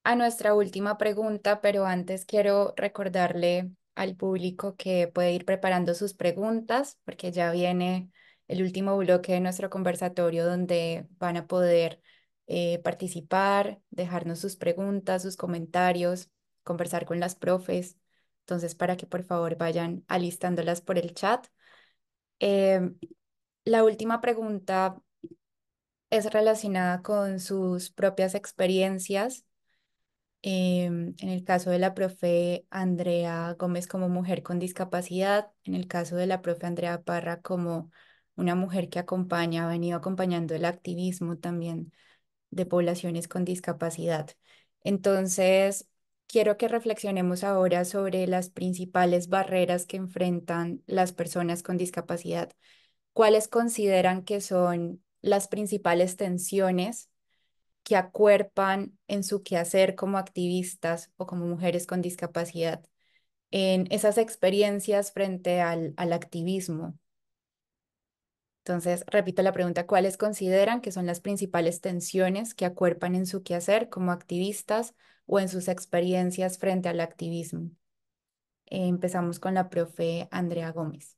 a nuestra última pregunta, pero antes quiero recordarle al público que puede ir preparando sus preguntas, porque ya viene el último bloque de nuestro conversatorio donde van a poder eh, participar, dejarnos sus preguntas, sus comentarios, conversar con las profes. Entonces, para que por favor vayan alistándolas por el chat. Em, la última pregunta es relacionada con sus propias experiencias. Em, en el caso de la profe Andrea Gómez como mujer con discapacidad, en el caso de la profe Andrea Parra como una mujer que acompaña, ha venido acompañando el activismo también de poblaciones con discapacidad. Entonces, quiero que reflexionemos ahora sobre las principales barreras que enfrentan las personas con discapacidad ¿cuáles consideran que son las principales tensiones que acuerpan en su quehacer como activistas o como mujeres con discapacidad, en esas experiencias frente al, al activismo? Entonces, repito la pregunta, ¿cuáles consideran que son las principales tensiones que acuerpan en su quehacer como activistas o en sus experiencias frente al activismo? empezamos con la profe Andrea Gómez.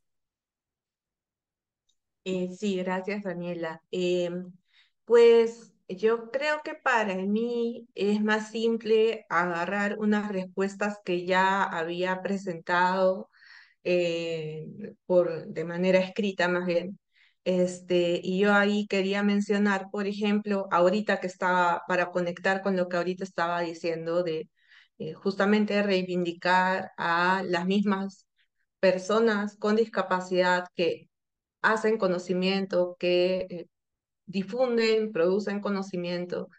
Eh, sí, gracias Daniela. Em, pues yo creo que para mí es más simple agarrar unas respuestas que ya había presentado eh, por, de manera escrita más bien. Este, y yo ahí quería mencionar, por ejemplo, ahorita que estaba, para conectar con lo que ahorita estaba diciendo de eh, justamente reivindicar a las mismas personas con discapacidad que hacen conocimiento, que eh, difunden, producen conocimiento.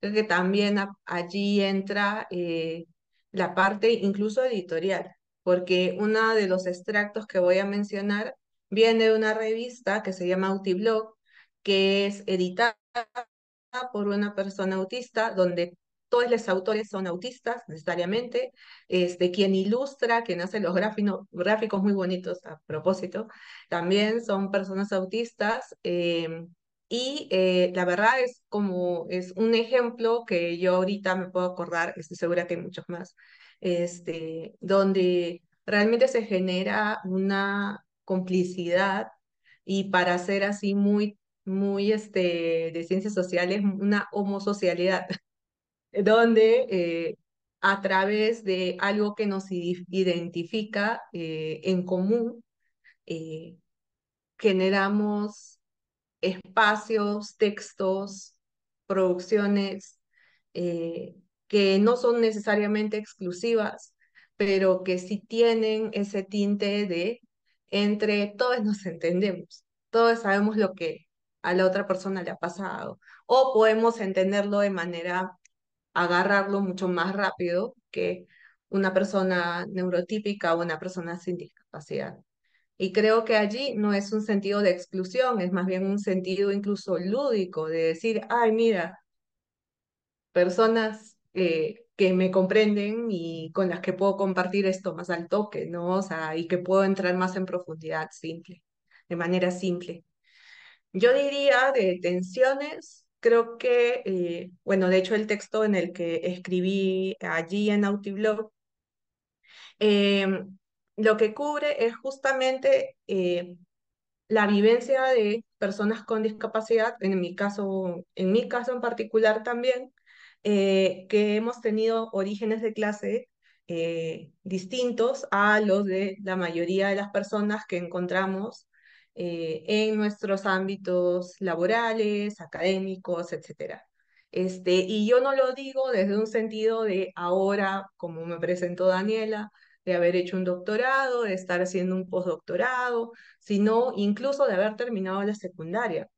Creo que también allí entra eh, la parte incluso editorial, porque uno de los extractos que voy a mencionar viene de una revista que se llama Autiblog, que es editada por una persona autista, donde todos los autores son autistas necesariamente, este, quien ilustra, quien hace los gráficos muy bonitos a propósito, también son personas autistas. Em, y eh, la verdad es como es un ejemplo que yo ahorita me puedo acordar, estoy segura que hay muchos más, este, donde realmente se genera una complicidad y para ser así muy, muy este, de ciencias sociales, una homosocialidad, *laughs* donde eh, a través de algo que nos identifica eh, en común, eh, generamos espacios, textos, producciones que no son necesariamente exclusivas, pero que sí tienen ese tinte de entre todos nos *laughs* entendemos, todos sabemos lo que a la otra persona le ha pasado, o podemos entenderlo de manera agarrarlo mucho más rápido que una persona neurotípica o una persona sin discapacidad. Y creo que allí no es un sentido de exclusión, es más bien un sentido incluso lúdico de decir, ay, mira, personas eh, que me comprenden y con las que puedo compartir esto más al toque, ¿no? O sea, y que puedo entrar más en profundidad, simple, de manera simple. Yo diría de tensiones, creo que, eh, bueno, de hecho el texto en el que escribí allí en Autiblog, em, lo que cubre es justamente eh, la vivencia de personas con discapacidad, en mi caso, en, mi caso en particular también, eh, que hemos tenido orígenes de clase distintos a los de la mayoría de las personas que encontramos eh, en nuestros ámbitos laborales, académicos, etc. Este, y yo no lo digo desde un sentido de ahora, como me presentó Daniela, de haber hecho un doctorado, de estar haciendo un postdoctorado, sino incluso de haber terminado la secundaria.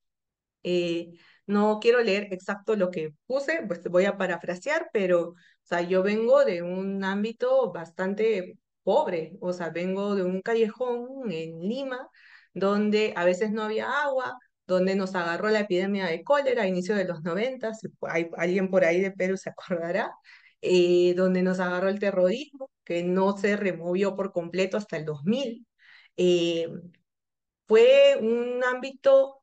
Eh, no quiero leer exacto lo que puse, pues voy a parafrasear, pero o sea, yo vengo de un ámbito bastante pobre, o sea, vengo de un callejón en Lima donde a veces no había agua, donde nos agarró la epidemia de cólera a inicio de los 90, hay, alguien por ahí de Perú se *laughs* acordará, eh, donde nos agarró el terrorismo, que no se removió por completo hasta el 2000. Eh, fue un ámbito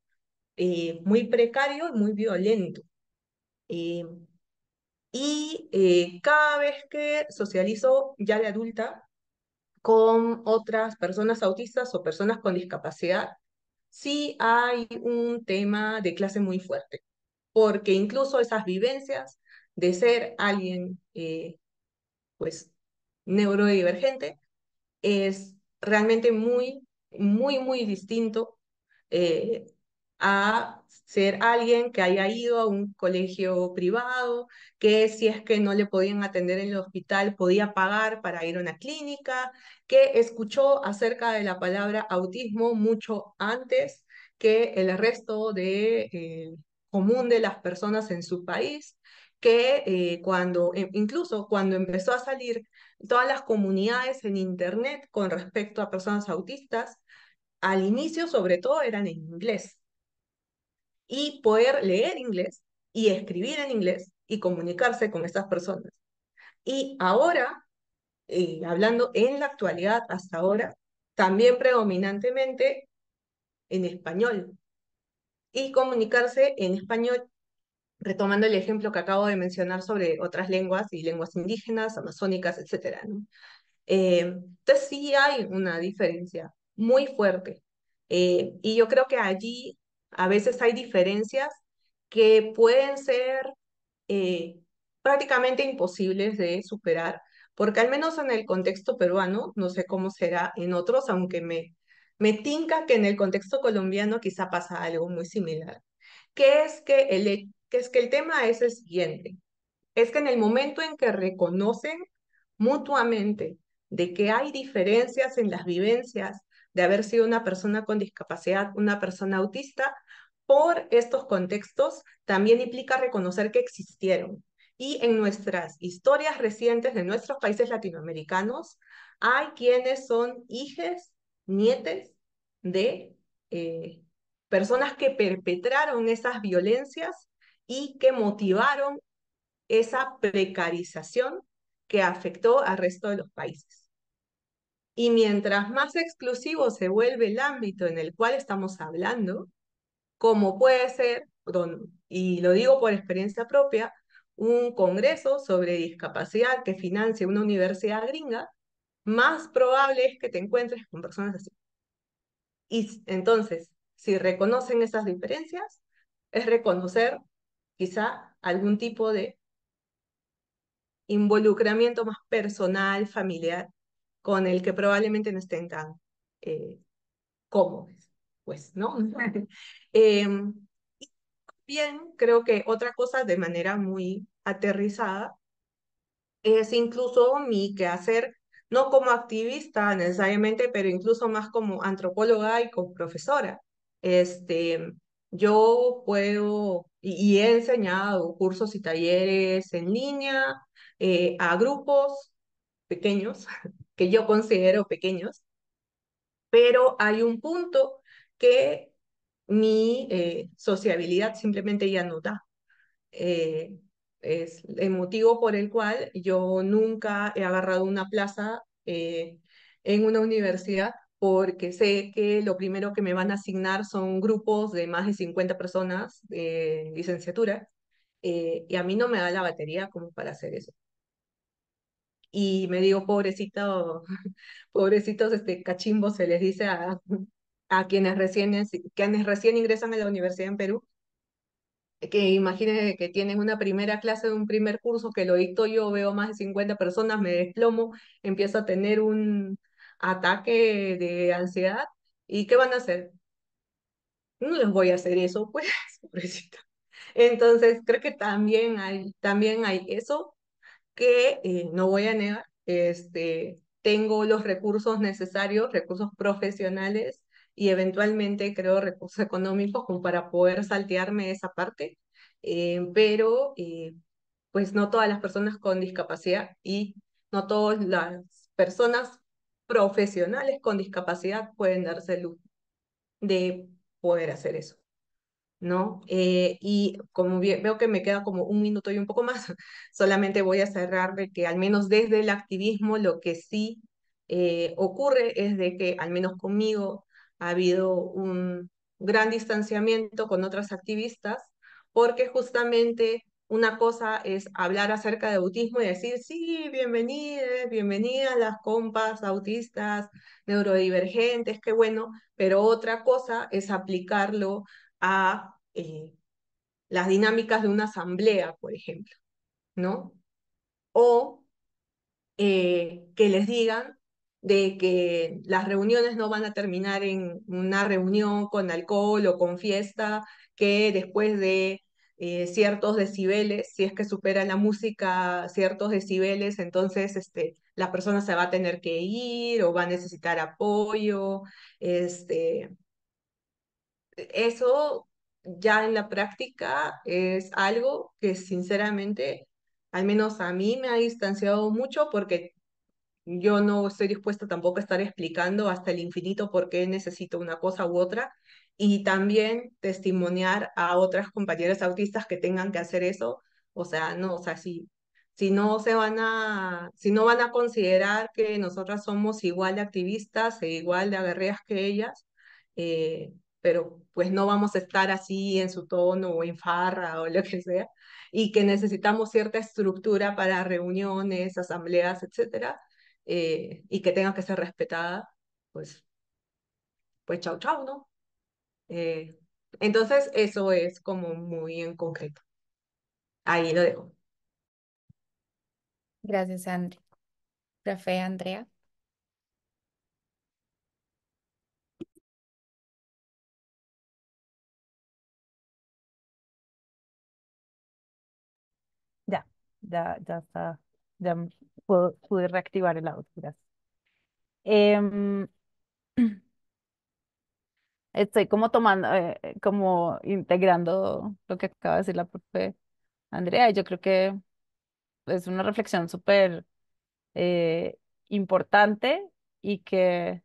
eh, muy precario y muy violento. y cada vez que socializó, ya de adulta, con otras personas autistas o personas con discapacidad, sí hay un tema de clase muy fuerte, porque incluso esas vivencias de ser alguien, eh, pues, neurodivergente, es realmente muy, muy, muy distinto eh, a ser alguien que haya ido a un colegio privado, que si es que no le podían atender en el hospital, podía pagar para ir a una clínica, que escuchó acerca de la palabra autismo mucho antes que el resto de, eh, común de las personas en su país que eh, cuando, eh, incluso cuando empezó a salir todas las comunidades en Internet con respecto a personas autistas, al inicio sobre todo eran en inglés y poder leer inglés y escribir en inglés y comunicarse con esas personas. Y ahora, eh, hablando en la actualidad hasta ahora, también predominantemente en español y comunicarse en español, retomando el ejemplo que acabo de mencionar sobre otras lenguas y lenguas indígenas, amazónicas, etc. ¿no? Eh, entonces sí hay una diferencia muy fuerte. Eh, y yo creo que allí a veces hay diferencias que pueden ser eh, prácticamente imposibles de superar, porque al menos en el contexto peruano, no sé cómo será en otros, aunque me, me tinca que en el contexto colombiano quizá pasa algo muy similar, que es que el, que es que el tema es el siguiente, es que en el momento en que reconocen mutuamente de que hay diferencias en las vivencias de haber sido una persona con discapacidad, una persona autista, por estos contextos también implica reconocer que existieron. Y en nuestras historias recientes de nuestros países latinoamericanos, hay quienes son hijes, nietes de eh, personas que perpetraron esas violencias y que motivaron esa precarización que afectó al resto de los países. Y mientras más exclusivo se vuelve el ámbito en el cual estamos hablando, como puede ser, y lo digo por experiencia propia, un congreso sobre discapacidad que financie una universidad gringa, más probable es que te encuentres con personas así. Y entonces, si reconocen esas diferencias, es reconocer quizá algún tipo de involucramiento más personal, familiar, con el que probablemente no estén tan eh, cómodos, pues, ¿no? *laughs* Em, bien, creo que otra cosa de manera muy aterrizada es incluso mi quehacer, no como activista necesariamente, pero incluso más como antropóloga y como profesora. Este, yo puedo y, he enseñado cursos y talleres en línea eh, a grupos pequeños que yo considero pequeños, pero hay un punto que mi eh, sociabilidad simplemente ya no da. Eh, es el motivo por el cual yo nunca he agarrado una plaza eh, en una universidad porque sé que lo primero que me van a asignar son grupos de más de 50 personas de licenciatura y a mí no me da la batería como para hacer eso y me digo, pobrecito, *laughs* pobrecitos este, cachimbo se les dice a, quienes, recién, quienes recién ingresan a la universidad en Perú, que imaginen que tienen una primera clase de un primer curso que lo dicto yo, veo más de 50 personas, me desplomo, empiezo a tener un ataque de ansiedad, ¿y qué van a hacer? No les voy a hacer eso, pues, *laughs* pobrecito. Entonces, creo que también hay, también hay eso que eh, no voy a negar, este, tengo los recursos necesarios, recursos profesionales y eventualmente creo recursos económicos como para poder saltearme esa parte, eh, pero eh, pues no todas las personas con discapacidad y no todas las personas profesionales con discapacidad pueden darse el de poder hacer eso. ¿no? Eh, y como veo que me queda como un minuto y un poco más, *laughs* solamente voy a cerrar de que al menos desde el activismo lo que sí eh, ocurre es de que al menos conmigo ha habido un gran distanciamiento con otras activistas, porque justamente una cosa es hablar acerca de autismo y decir, sí, bienvenidas, bienvenidas las compas autistas, neurodivergentes, qué bueno, pero otra cosa es aplicarlo a eh, las dinámicas de una asamblea, por ejemplo, ¿no? O eh, que les digan de que las reuniones no van a terminar en una reunión con alcohol o con fiesta, que después de eh, ciertos decibeles, si es que supera la música ciertos decibeles, entonces este, la persona se va a tener que ir o va a necesitar apoyo, este, eso ya en la práctica es algo que sinceramente, al menos a mí me ha distanciado mucho porque yo no estoy dispuesta tampoco a estar explicando hasta el infinito por qué necesito una cosa u otra y también testimoniar a otras compañeras autistas que tengan que hacer eso. O sea, no, o sea, si, si no se van a, si no van a considerar que nosotras somos igual de activistas e igual de aguerridas que ellas, eh, pero pues no vamos a estar así en su tono o en farra o lo que sea, y que necesitamos cierta estructura para reuniones, asambleas, etcétera, eh, y que tenga que ser respetada, pues, pues chau chau, ¿no? Eh, entonces, eso es como muy en concreto. Ahí lo dejo. Gracias, Andrea. Rafael, Andrea. ya, está, ya puedo, pude reactivar el audio, gracias. Em, *clears throat* estoy como tomando, eh, eh, como integrando lo que acaba de decir la profe Andrea, y yo creo que es una reflexión súper eh, importante y que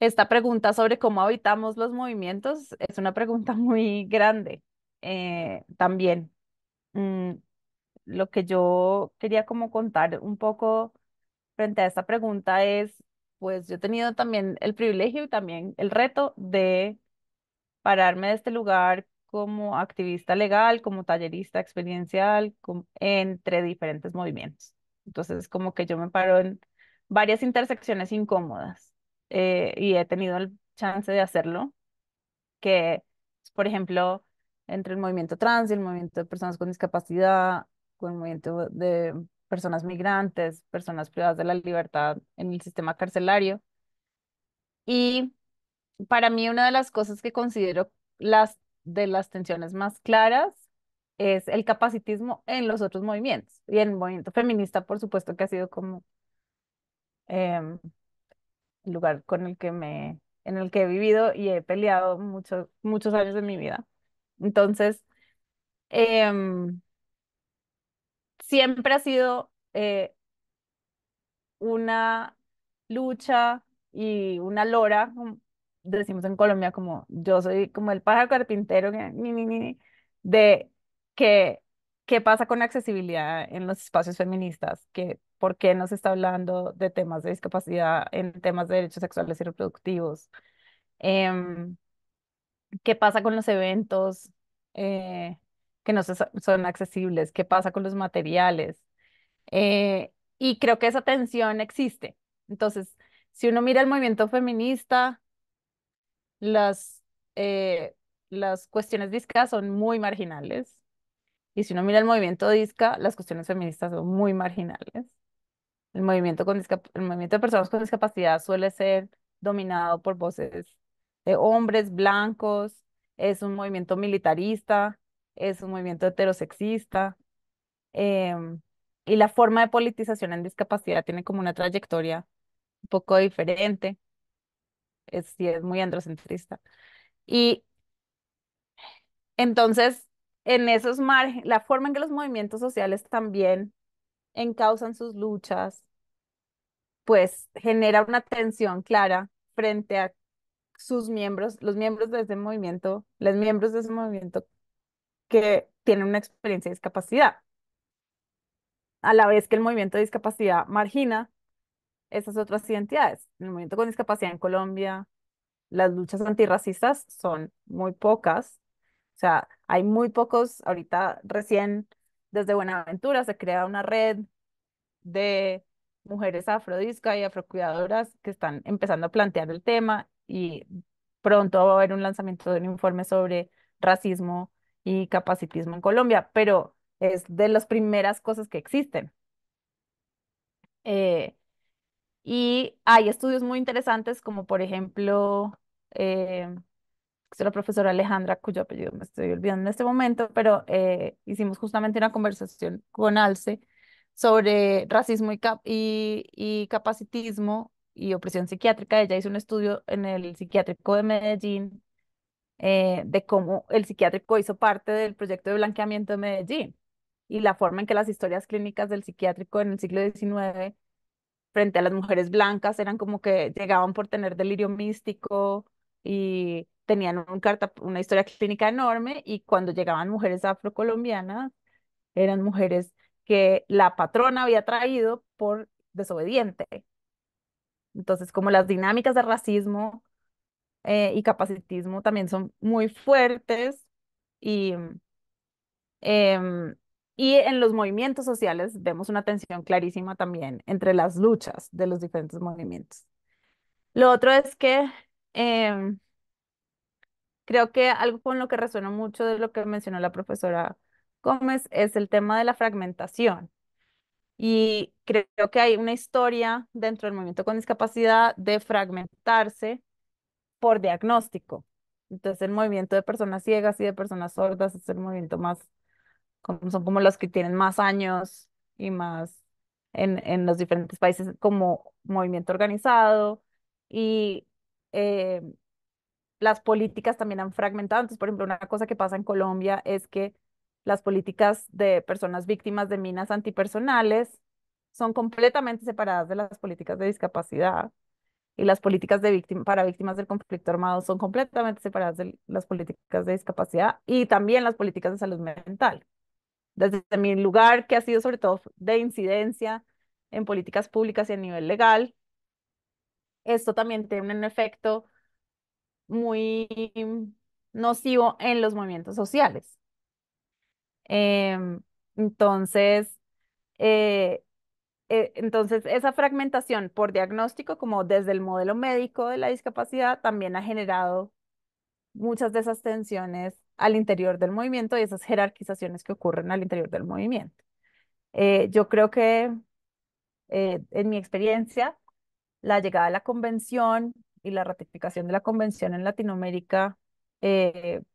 esta pregunta sobre cómo habitamos los movimientos es una pregunta *laughs* muy grande también. Mm, lo que yo quería como contar un poco frente a esta pregunta es, pues yo he tenido también el privilegio y también el reto de pararme de este lugar como activista legal, como tallerista experiencial, entre diferentes movimientos. Entonces, como que yo me paro en varias intersecciones incómodas eh, y he tenido el chance de hacerlo, que, por ejemplo, entre el movimiento trans y el movimiento de personas con discapacidad, con movimiento de personas migrantes, personas privadas de la libertad en el sistema carcelario. Y para mí una de las cosas que considero las de las tensiones más claras es el capacitismo en los otros movimientos y el movimiento feminista, por supuesto, que ha sido como em, el lugar con el que me, en el que he vivido y he peleado muchos muchos años de mi vida. Entonces, em, siempre ha sido eh, una lucha y una lora, decimos en Colombia, como yo soy como el pájaro carpintero de que qué pasa con la accesibilidad en los espacios feministas, que por qué no se está hablando de temas de discapacidad en temas de derechos sexuales y reproductivos, em, qué pasa con los eventos eh, que no son accesibles, qué pasa con los materiales. Eh, y creo que esa tensión existe. Entonces, si uno mira el movimiento feminista, las, eh, las cuestiones discas son muy marginales. Y si uno mira el movimiento disca, las cuestiones feministas son muy marginales. El movimiento, con el movimiento de personas con discapacidad suele ser dominado por voces de hombres blancos, es un movimiento militarista, es un movimiento heterosexista. Em, y la forma de politización en discapacidad tiene como una trayectoria un poco diferente. Es, es muy androcentrista. Y entonces, en esos márgenes, la forma en que los movimientos sociales también encauzan sus luchas, pues genera una tensión clara frente a sus miembros, los miembros de ese movimiento, los miembros de ese movimiento que tienen una experiencia de discapacidad. A la vez que el movimiento de discapacidad margina esas otras identidades. En El movimiento con discapacidad en Colombia, las luchas antirracistas son muy pocas. O sea, hay muy pocos, ahorita recién desde Buenaventura se crea una red de mujeres afrodisca y afrocuidadoras que están empezando a plantear el tema y pronto va a haber un lanzamiento de un informe sobre racismo y capacitismo en Colombia, pero es de las primeras cosas que existen. Eh, y hay estudios muy interesantes, como por ejemplo, eh, la profesora Alejandra, cuyo apellido me estoy olvidando en este momento, pero eh, hicimos justamente una conversación con Alce sobre racismo y, y, y capacitismo y opresión psiquiátrica. Ella hizo un estudio en el psiquiátrico de Medellín eh, de cómo el psiquiátrico hizo parte del proyecto de blanqueamiento de Medellín y la forma en que las historias clínicas del psiquiátrico en el siglo XIX frente a las mujeres blancas eran como que llegaban por tener delirio místico y tenían una historia clínica enorme y cuando llegaban mujeres afrocolombianas eran mujeres que la patrona había traído por desobediente. Entonces, como las dinámicas de racismo eh, y capacitismo también son muy fuertes y, mm, em, y en los movimientos sociales vemos una tensión clarísima también entre las luchas de los diferentes movimientos. Lo otro es que em, creo que algo con lo que resuena mucho de lo que mencionó la profesora Gómez es el tema de la fragmentación. Y creo que hay una historia dentro del movimiento con discapacidad de fragmentarse por diagnóstico. Entonces el movimiento de personas ciegas y de personas sordas es el movimiento más, como, son como los que tienen más años y más en, en los diferentes países como movimiento organizado y eh, las políticas también han fragmentado. Entonces, por ejemplo, una cosa que pasa en Colombia es que las políticas de personas víctimas de minas antipersonales son completamente separadas de las políticas de discapacidad y las políticas de víctima, para víctimas del conflicto armado son completamente separadas de las políticas de discapacidad y también las políticas de salud mental. Desde mi lugar, que ha sido sobre todo de incidencia en políticas públicas y a nivel legal, esto también tiene un efecto muy nocivo en los movimientos sociales. Em, entonces, eh, eh, entonces, esa fragmentación por diagnóstico, como desde el modelo médico de la discapacidad, también ha generado muchas de esas tensiones al interior del movimiento y esas jerarquizaciones que ocurren al interior del movimiento. Eh, yo creo que eh, en mi experiencia, la llegada de la convención y la ratificación de la convención en Latinoamérica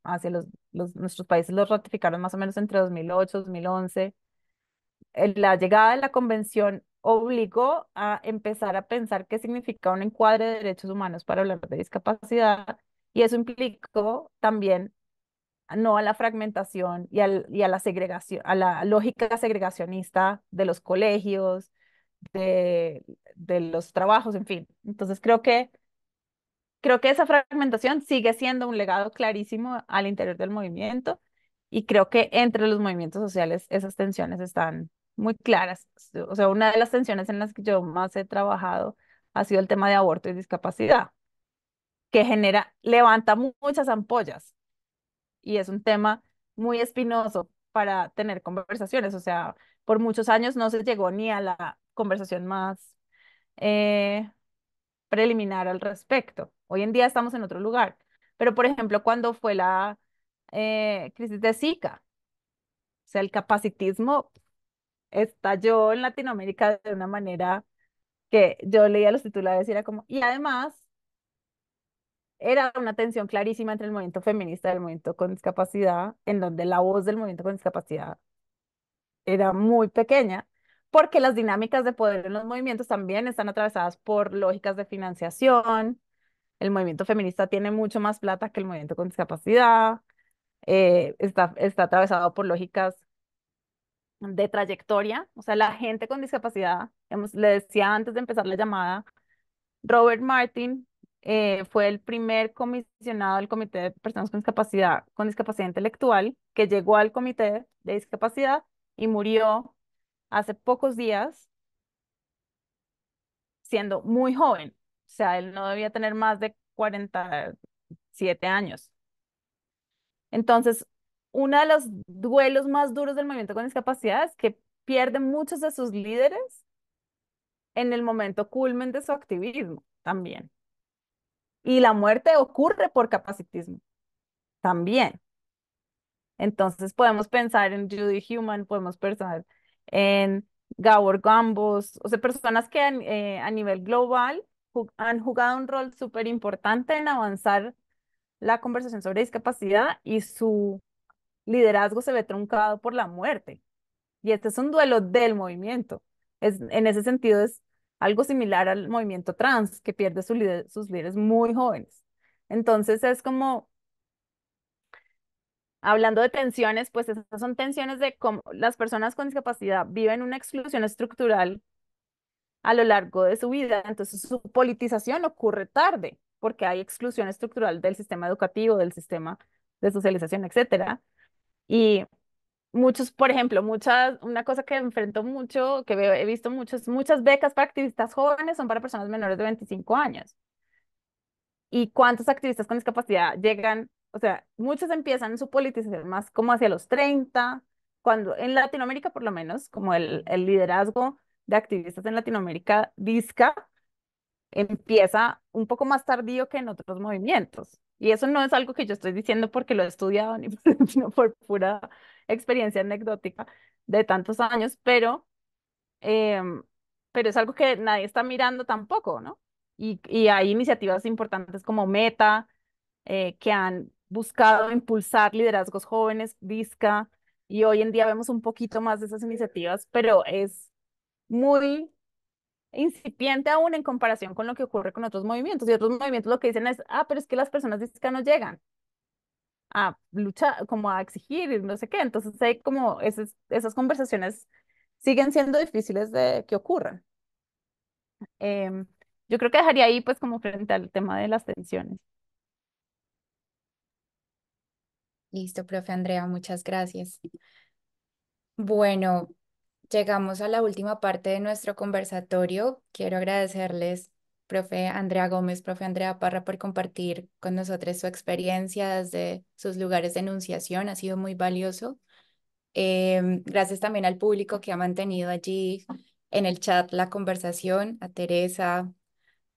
hacia los, nuestros países los ratificaron más o menos entre 2008, 2011, eh, la llegada de la convención obligó a empezar a pensar qué significa un encuadre de derechos humanos para hablar de discapacidad y eso implicó también no a la fragmentación y, al, y a la segregación, a la lógica segregacionista de los colegios, de, de los trabajos, en fin. Entonces creo que creo que esa fragmentación sigue siendo un legado clarísimo al interior del movimiento y creo que entre los movimientos sociales esas tensiones están muy claras. O sea, una de las tensiones en las que yo más he trabajado ha sido el tema de aborto y discapacidad, que genera, levanta muchas ampollas y es un tema muy espinoso para tener conversaciones. O sea, por muchos años no se llegó ni a la conversación más eh, preliminar al respecto. Hoy en día estamos en otro lugar. Pero, por ejemplo, cuando fue la eh, crisis de Zika, o sea, el capacitismo estalló en Latinoamérica de una manera que yo leía los titulares y era como, y además era una tensión clarísima entre el movimiento feminista y el movimiento con discapacidad, en donde la voz del movimiento con discapacidad era muy pequeña, porque las dinámicas de poder en los movimientos también están atravesadas por lógicas de financiación. El movimiento feminista tiene mucho más plata que el movimiento con discapacidad. Eh, está, está atravesado por lógicas de trayectoria, o sea, la gente con discapacidad, hemos, le decía antes de empezar la llamada, Robert Martin eh, fue el primer comisionado del Comité de Personas con Discapacidad, con discapacidad Intelectual, que llegó al Comité de Discapacidad y murió hace pocos días siendo muy joven, o sea, él no debía tener más de 47 años. Entonces, uno de los duelos más duros del movimiento con discapacidad es que pierden muchos de sus líderes en el momento culmen de su activismo también. Y la muerte ocurre por capacitismo también. Entonces podemos pensar en Judy Human, podemos pensar en Gabor Gambos, o sea, personas que eh, a nivel global han jugado un rol súper importante en avanzar la conversación sobre discapacidad y su liderazgo se ve truncado por la muerte. Y este es un duelo del movimiento. Es, en ese sentido es algo similar al movimiento trans, que pierde sus líderes muy jóvenes. Entonces es como, hablando de tensiones, pues esas son tensiones de cómo las personas con discapacidad viven una exclusión estructural a lo largo de su vida. Entonces su politización ocurre tarde, porque hay exclusión estructural del sistema educativo, del sistema de socialización, etcétera. Y muchos, por ejemplo, muchas, una cosa que enfrento mucho, que he visto muchas, muchas becas para activistas jóvenes son para personas menores de 25 años. ¿Y cuántos activistas con discapacidad llegan? O sea, muchos empiezan su politización más como hacia los 30, cuando en Latinoamérica por lo menos, como el, el liderazgo de activistas en Latinoamérica disca empieza un poco más tardío que en otros movimientos. Y eso no es algo que yo estoy diciendo porque lo he estudiado, *laughs* por, sino por pura experiencia anecdótica de tantos años, pero, em, pero es algo que nadie está mirando tampoco, ¿no? Y, y hay iniciativas importantes como Meta, eh, que han buscado impulsar liderazgos jóvenes, Visca, y hoy en día vemos un poquito más de esas iniciativas, pero es muy incipiente aún en comparación con lo que ocurre con otros movimientos. Y otros movimientos lo que dicen es, ah, pero es que las personas discas no llegan a luchar, como a exigir y no sé qué. Entonces hay como esas, conversaciones siguen siendo difíciles de que ocurran. Em, yo creo que dejaría ahí pues como frente al tema de las tensiones. Listo, profe Andrea, muchas gracias. Bueno, llegamos a la última parte de nuestro conversatorio. Quiero agradecerles, profe Andrea Gómez, profe Andrea Parra, por compartir con nosotros su experiencia desde sus lugares de enunciación. Ha sido muy valioso. Em, gracias también al público que ha mantenido allí en el chat la conversación, a Teresa,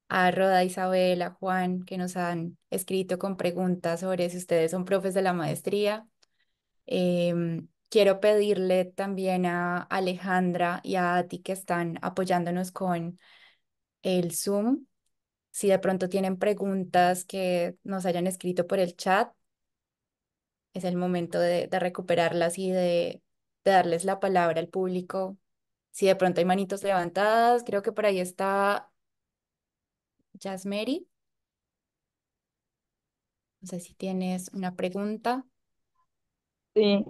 a Roda Isabel, a Juan, que nos han escrito con preguntas sobre si ustedes son profes de la maestría. Em, quiero pedirle también a Alejandra y a ti que están apoyándonos con el Zoom. Si de pronto tienen preguntas que nos hayan escrito por el chat, es el momento de, recuperarlas y de, darles la palabra al público. Si de pronto hay manitos levantadas, creo que por ahí está Jasmeri. No sé si tienes una pregunta. Sí,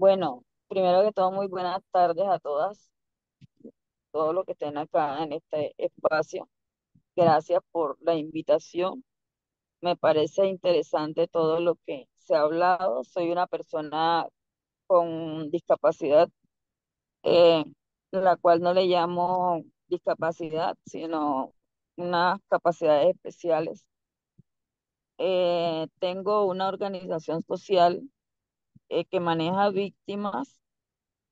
Bueno, primero que todo, muy buenas tardes a todas, todos los que estén acá en este espacio. Gracias por la invitación. Me parece interesante todo lo que se ha hablado. Soy una persona con discapacidad, eh, la cual no le llamo discapacidad, sino unas capacidades especiales. Eh, tengo una organización social eh, que maneja víctimas,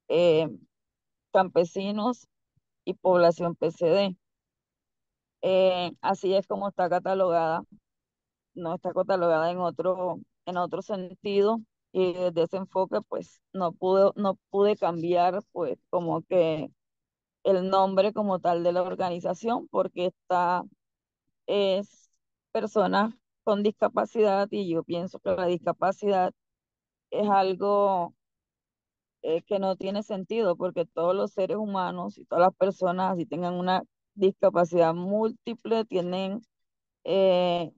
eh, campesinos y población PCD. Eh, así es como está catalogada, no está catalogada en otro, en otro sentido y desde ese enfoque pues no pude, no pude cambiar pues como que el nombre como tal de la organización porque esta es personas con discapacidad y yo pienso que la discapacidad es algo eh, que no tiene sentido porque todos los seres humanos y todas las personas, si tengan una discapacidad múltiple, tienen, eh,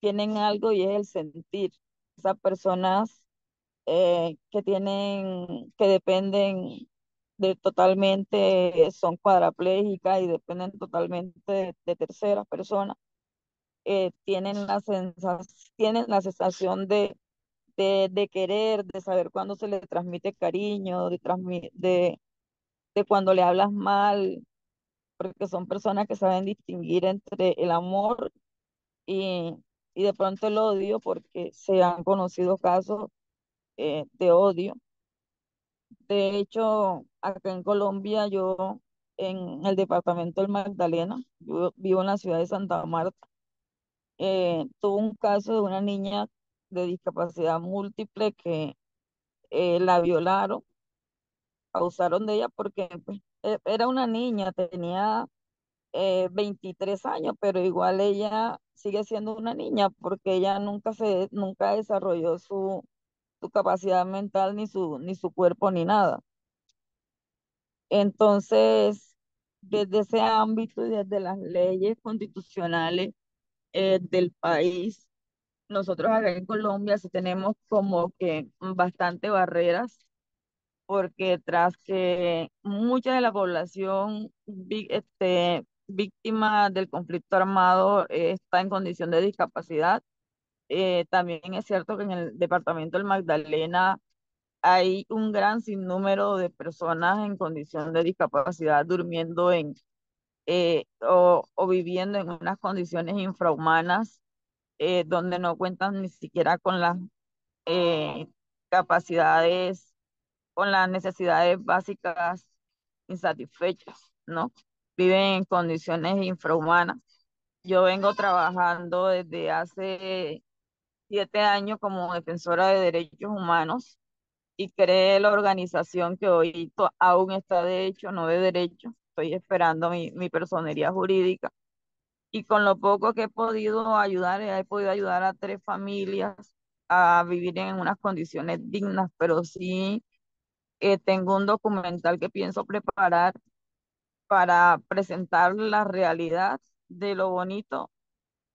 tienen algo y es el sentir. Esas personas eh, que tienen, que dependen de totalmente, son cuadraplégicas y dependen totalmente de, terceras personas, tienen, la tienen la sensación de de, querer, de saber cuándo se le transmite cariño, de, cuando le hablas mal, porque son personas que saben distinguir entre el amor y, de pronto el odio, porque se han conocido casos eh, de odio. De hecho, acá en Colombia, yo en el departamento del Magdalena, yo vivo en la ciudad de Santa Marta, eh, tuve un caso de una niña de discapacidad múltiple que eh, la violaron, abusaron de ella porque pues, e, era una niña, tenía 23 eh, años, pero igual ella sigue siendo una niña porque ella nunca se nunca desarrolló su, su capacidad mental ni su ni su cuerpo ni nada. Entonces, desde ese ámbito y desde las leyes constitucionales eh, del país nosotros acá en Colombia sí tenemos como que bastante barreras, porque tras que mucha de la población este, víctima del conflicto armado eh, está en condición de discapacidad, eh, también es cierto que en el departamento del Magdalena hay un gran sinnúmero de personas en condición de discapacidad durmiendo en eh, o, o viviendo en unas condiciones infrahumanas eh, donde no cuentan ni siquiera con las eh, capacidades, con las necesidades básicas insatisfechas, ¿no? Viven en condiciones infrahumanas. Yo vengo trabajando desde hace siete años como defensora de derechos humanos y creé la organización que hoy aún está de hecho, no de derecho. Estoy esperando mi, mi personería jurídica y con lo poco que he podido ayudar, he podido ayudar a tres familias a vivir en unas condiciones dignas, pero sí eh, tengo un documental que pienso preparar para presentar la realidad de lo bonito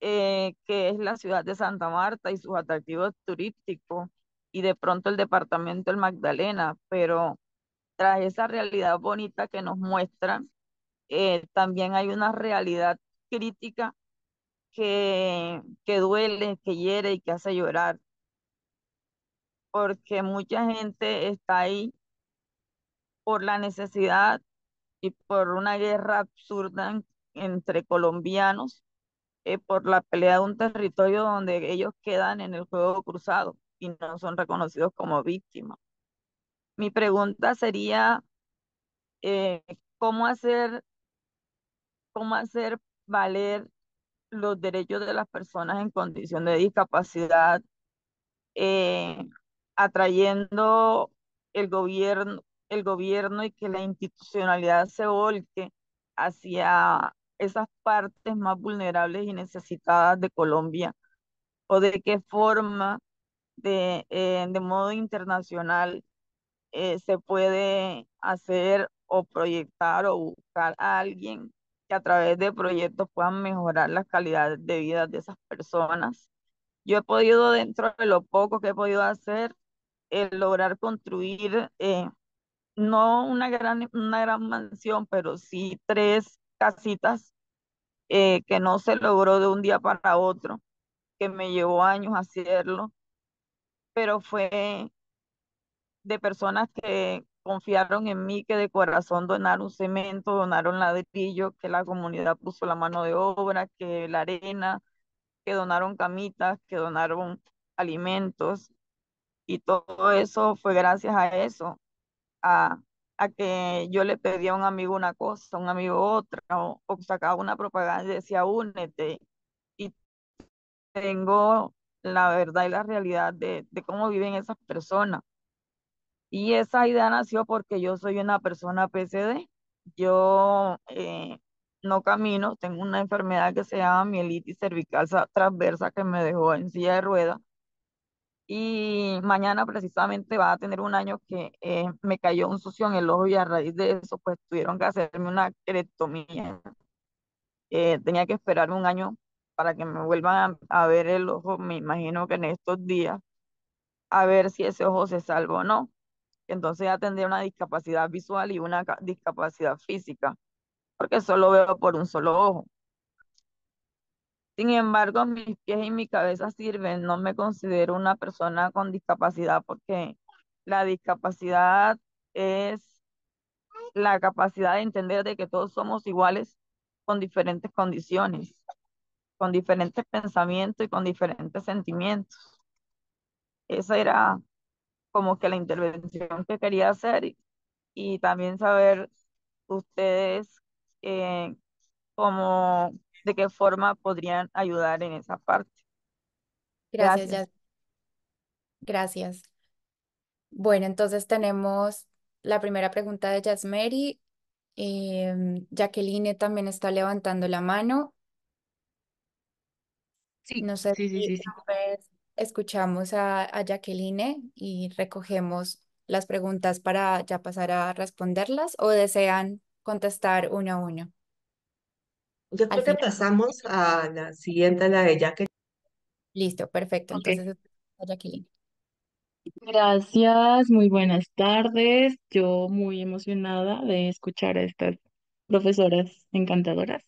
eh, que es la ciudad de Santa Marta y sus atractivos turísticos y de pronto el departamento del Magdalena, pero tras esa realidad bonita que nos muestran, eh, también hay una realidad crítica que, que duele, que hiere y que hace llorar. Porque mucha gente está ahí por la necesidad y por una guerra absurda entre colombianos, eh, por la pelea de un territorio donde ellos quedan en el juego cruzado y no son reconocidos como víctimas. Mi pregunta sería, eh, ¿cómo, hacer, ¿cómo hacer valer los derechos de las personas en condición de discapacidad, eh, atrayendo el gobierno, el gobierno y que la institucionalidad se volque hacia esas partes más vulnerables y necesitadas de Colombia, o de qué forma, de, eh, de modo internacional, eh, se puede hacer o proyectar o buscar a alguien a través de proyectos puedan mejorar las calidades de vida de esas personas. Yo he podido, dentro de lo poco que he podido hacer, eh, lograr construir eh, no una gran, una gran mansión, pero sí tres casitas eh, que no se logró de un día para otro, que me llevó años hacerlo, pero fue de personas que confiaron en mí, que de corazón donaron cemento, donaron ladrillo, que la comunidad puso la mano de obra, que la arena, que donaron camitas, que donaron alimentos. Y todo eso fue gracias a eso, a, a que yo le pedí a un amigo una cosa, a un amigo otra, o, sacaba una propaganda y decía, únete. Y tengo la verdad y la realidad de, de cómo viven esas personas y esa idea nació porque yo soy una persona PCD. Yo eh, no camino, tengo una enfermedad que se llama mielitis cervical transversa que me dejó en silla de ruedas. Y mañana precisamente va a tener un año que eh, me cayó un sucio en el ojo y a raíz de eso pues tuvieron que hacerme una creptomía. Eh, tenía que esperar un año para que me vuelvan a, ver el ojo, me imagino que en estos días, a ver si ese ojo se salva o no entonces ya tendría una discapacidad visual y una discapacidad física, porque solo veo por un solo ojo. Sin embargo, mis pies y mi cabeza sirven, no me considero una persona con discapacidad porque la discapacidad es la capacidad de entender de que todos somos iguales con diferentes condiciones, con diferentes pensamientos y con diferentes sentimientos. Esa era como que la intervención que quería hacer y, también saber ustedes eh, cómo, de qué forma podrían ayudar en esa parte. Gracias. Gracias. Gracias. Bueno, entonces tenemos la primera pregunta de Yasmeri. Em, Jacqueline también está levantando la mano. Sí, no sé si sí, sí escuchamos a, a Jacqueline y recogemos las preguntas para ya pasar a responderlas o desean contestar uno a uno. Yo creo que pasamos a la siguiente, la de Jacqueline. Listo, perfecto. Entonces, a Jacqueline. Gracias, muy buenas tardes. Yo muy emocionada de escuchar a estas profesoras encantadoras.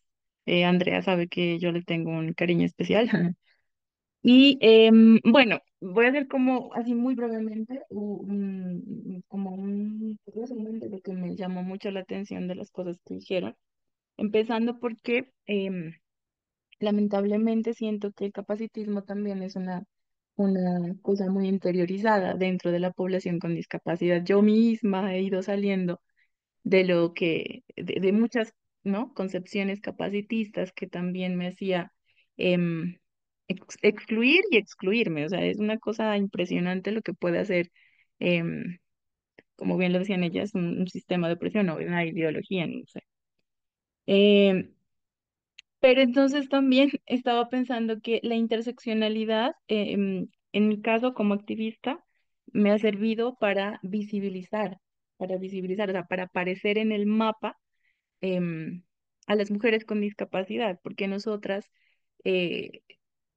Eh, Andrea sabe que yo le tengo un cariño especial *laughs* Y em, bueno, voy a hacer como, así muy brevemente, como un resumen de lo que me llamó mucho la atención de las cosas que dijeron. Empezando porque em, lamentablemente siento que el capacitismo también es una, una cosa muy interiorizada dentro de la población con discapacidad. Yo misma he ido saliendo de lo que, de, muchas, ¿no? Concepciones capacitistas que también me hacía... Em, excluir y excluirme. O sea, es una cosa impresionante lo que puede hacer, em, como bien lo decían ellas, un, sistema de opresión o una ideología, no sé. Em, pero entonces también *laughs* estaba pensando que la interseccionalidad, em, en, mi caso como activista, me ha servido para visibilizar, para visibilizar, o sea, para aparecer en el mapa a las mujeres con discapacidad, porque nosotras eh,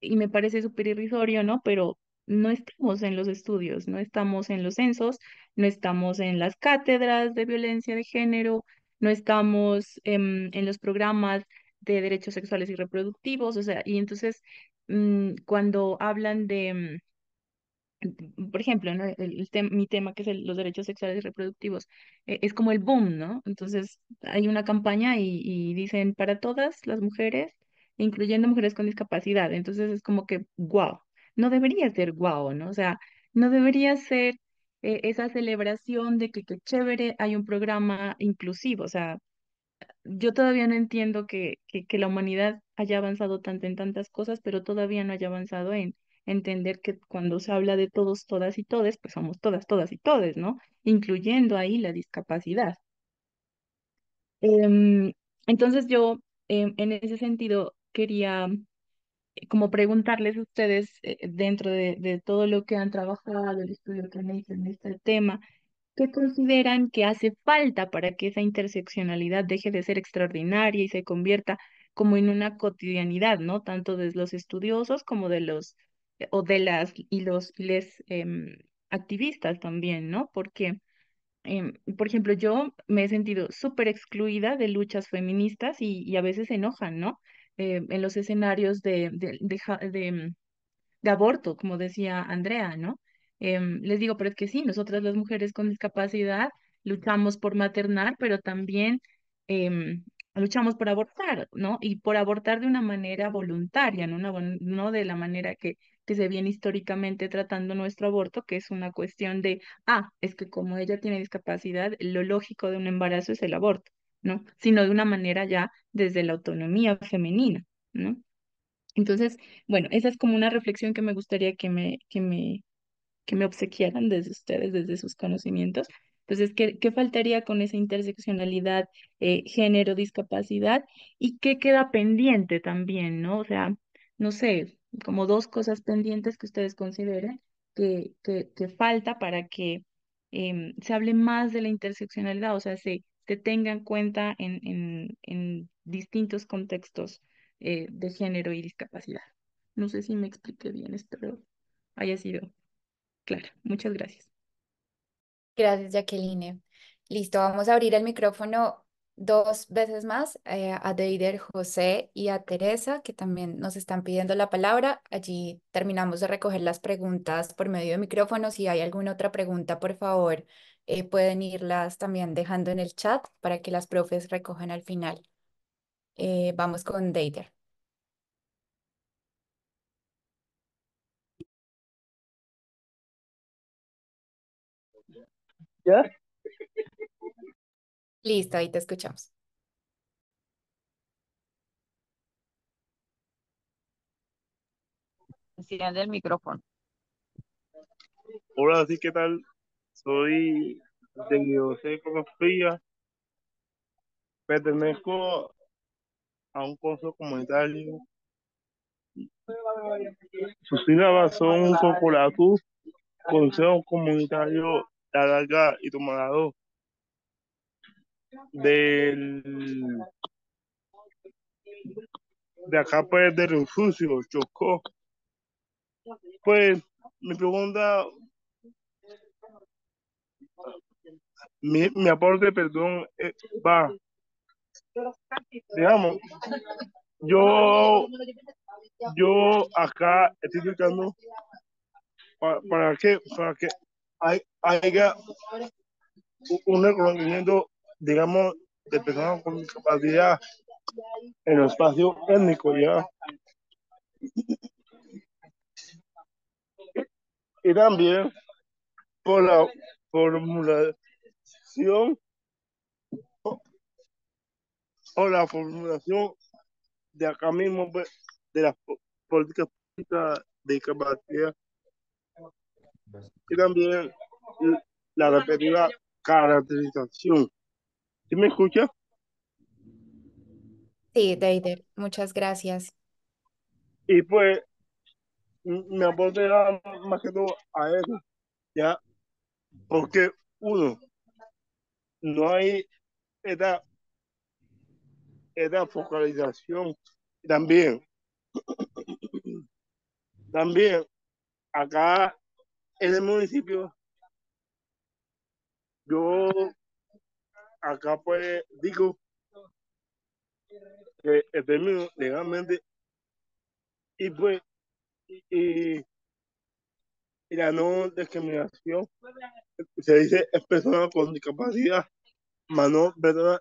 y me parece súper irrisorio, ¿no? Pero no estamos en los estudios, no estamos en los censos, no estamos en las cátedras de violencia de género, no estamos em, en los programas de derechos sexuales y reproductivos, o sea, y entonces mm, cuando hablan de, mm, por ejemplo, el, mi tema que es los derechos sexuales y reproductivos, e-, es como el boom, ¿no? Entonces hay una campaña y dicen para todas las mujeres incluyendo mujeres con discapacidad. Entonces es como que, wow, no debería ser wow, ¿no? O sea, no debería ser eh, esa celebración de que, qué chévere, hay un programa inclusivo. O sea, yo todavía no entiendo que, que, la humanidad haya avanzado tanto en tantas cosas, pero todavía no haya avanzado en entender que cuando se habla de todos, todas y todes, pues somos todas, todas y todes, ¿no? Incluyendo ahí la discapacidad. Em, entonces yo, em, en ese sentido, quería eh, como preguntarles a ustedes eh, eh, dentro de, todo lo que han trabajado, el estudio que han hecho en este tema, ¿qué consideran que hace falta para que esa interseccionalidad deje de ser extraordinaria y se convierta como en una cotidianidad, ¿no? Tanto de los estudiosos como de los, o de las, y los, les em, activistas también, ¿no? Porque, em, por ejemplo, yo me he sentido súper excluida de luchas feministas y, a veces enojan, ¿no? Eh, en los escenarios de, de, aborto, como decía Andrea, ¿no? Em, les digo, pero es que sí, nosotras las mujeres con discapacidad luchamos por maternar, pero también em, luchamos por abortar, ¿no? Y por abortar de una manera voluntaria, ¿no? no de la manera que, que se viene históricamente tratando nuestro aborto, que es una cuestión de, ah, es que como ella tiene discapacidad, lo lógico de un embarazo es el aborto. Sino de una manera ya desde la autonomía femenina, ¿no? Entonces, bueno, esa es como una reflexión que me gustaría que me, que me, que me obsequiaran desde ustedes, desde sus conocimientos. Entonces, ¿qué, qué faltaría con esa interseccionalidad, eh, género, discapacidad? ¿Y qué queda pendiente también, no? O sea, no sé, como dos cosas pendientes que ustedes consideren que, que, falta para que em, se hable más de la interseccionalidad, o sea, se, que tengan en cuenta en, en, en distintos contextos eh, de género y discapacidad. No sé si me expliqué bien, espero haya sido claro. Muchas gracias. Gracias, Jacqueline. Listo, vamos a abrir el micrófono dos veces más eh, a Deider, José y a Teresa, que también nos están pidiendo la palabra. Allí terminamos de recoger las preguntas por medio de micrófono. Si hay alguna otra pregunta, por favor, eh, pueden irlas también dejando en el chat para que las profes recojan al final. Eh, vamos con Dater ¿Ya? Listo, ahí te escuchamos. Enciende el micrófono. Hola, sí, ¿qué tal? soy de seis Fría, pertenezco a un consejo comunitario. Sus sílabas son Consejo Comunitario La Larga y Tomarado del de acá pues de refugio Chocó pues mi pregunta mi, mi aporte, perdón, eh, va, digamos, yo, yo acá estoy buscando para, que, para que haya un reconocimiento, digamos, de personas con discapacidad en el espacio étnico, ¿ya? Y, también por la fórmula o, la formulación de acá mismo pues, de las políticas de capacidad y también la repetida caracterización. me escucha? Sí, David, muchas gracias. Y pues me aporté más que todo a eso, ya, porque uno, no hay edad, esta focalización también. *coughs* También acá en el municipio, yo acá pues digo que el eh, término legalmente y pues y y la no discriminación se dice es persona con discapacidad, más no persona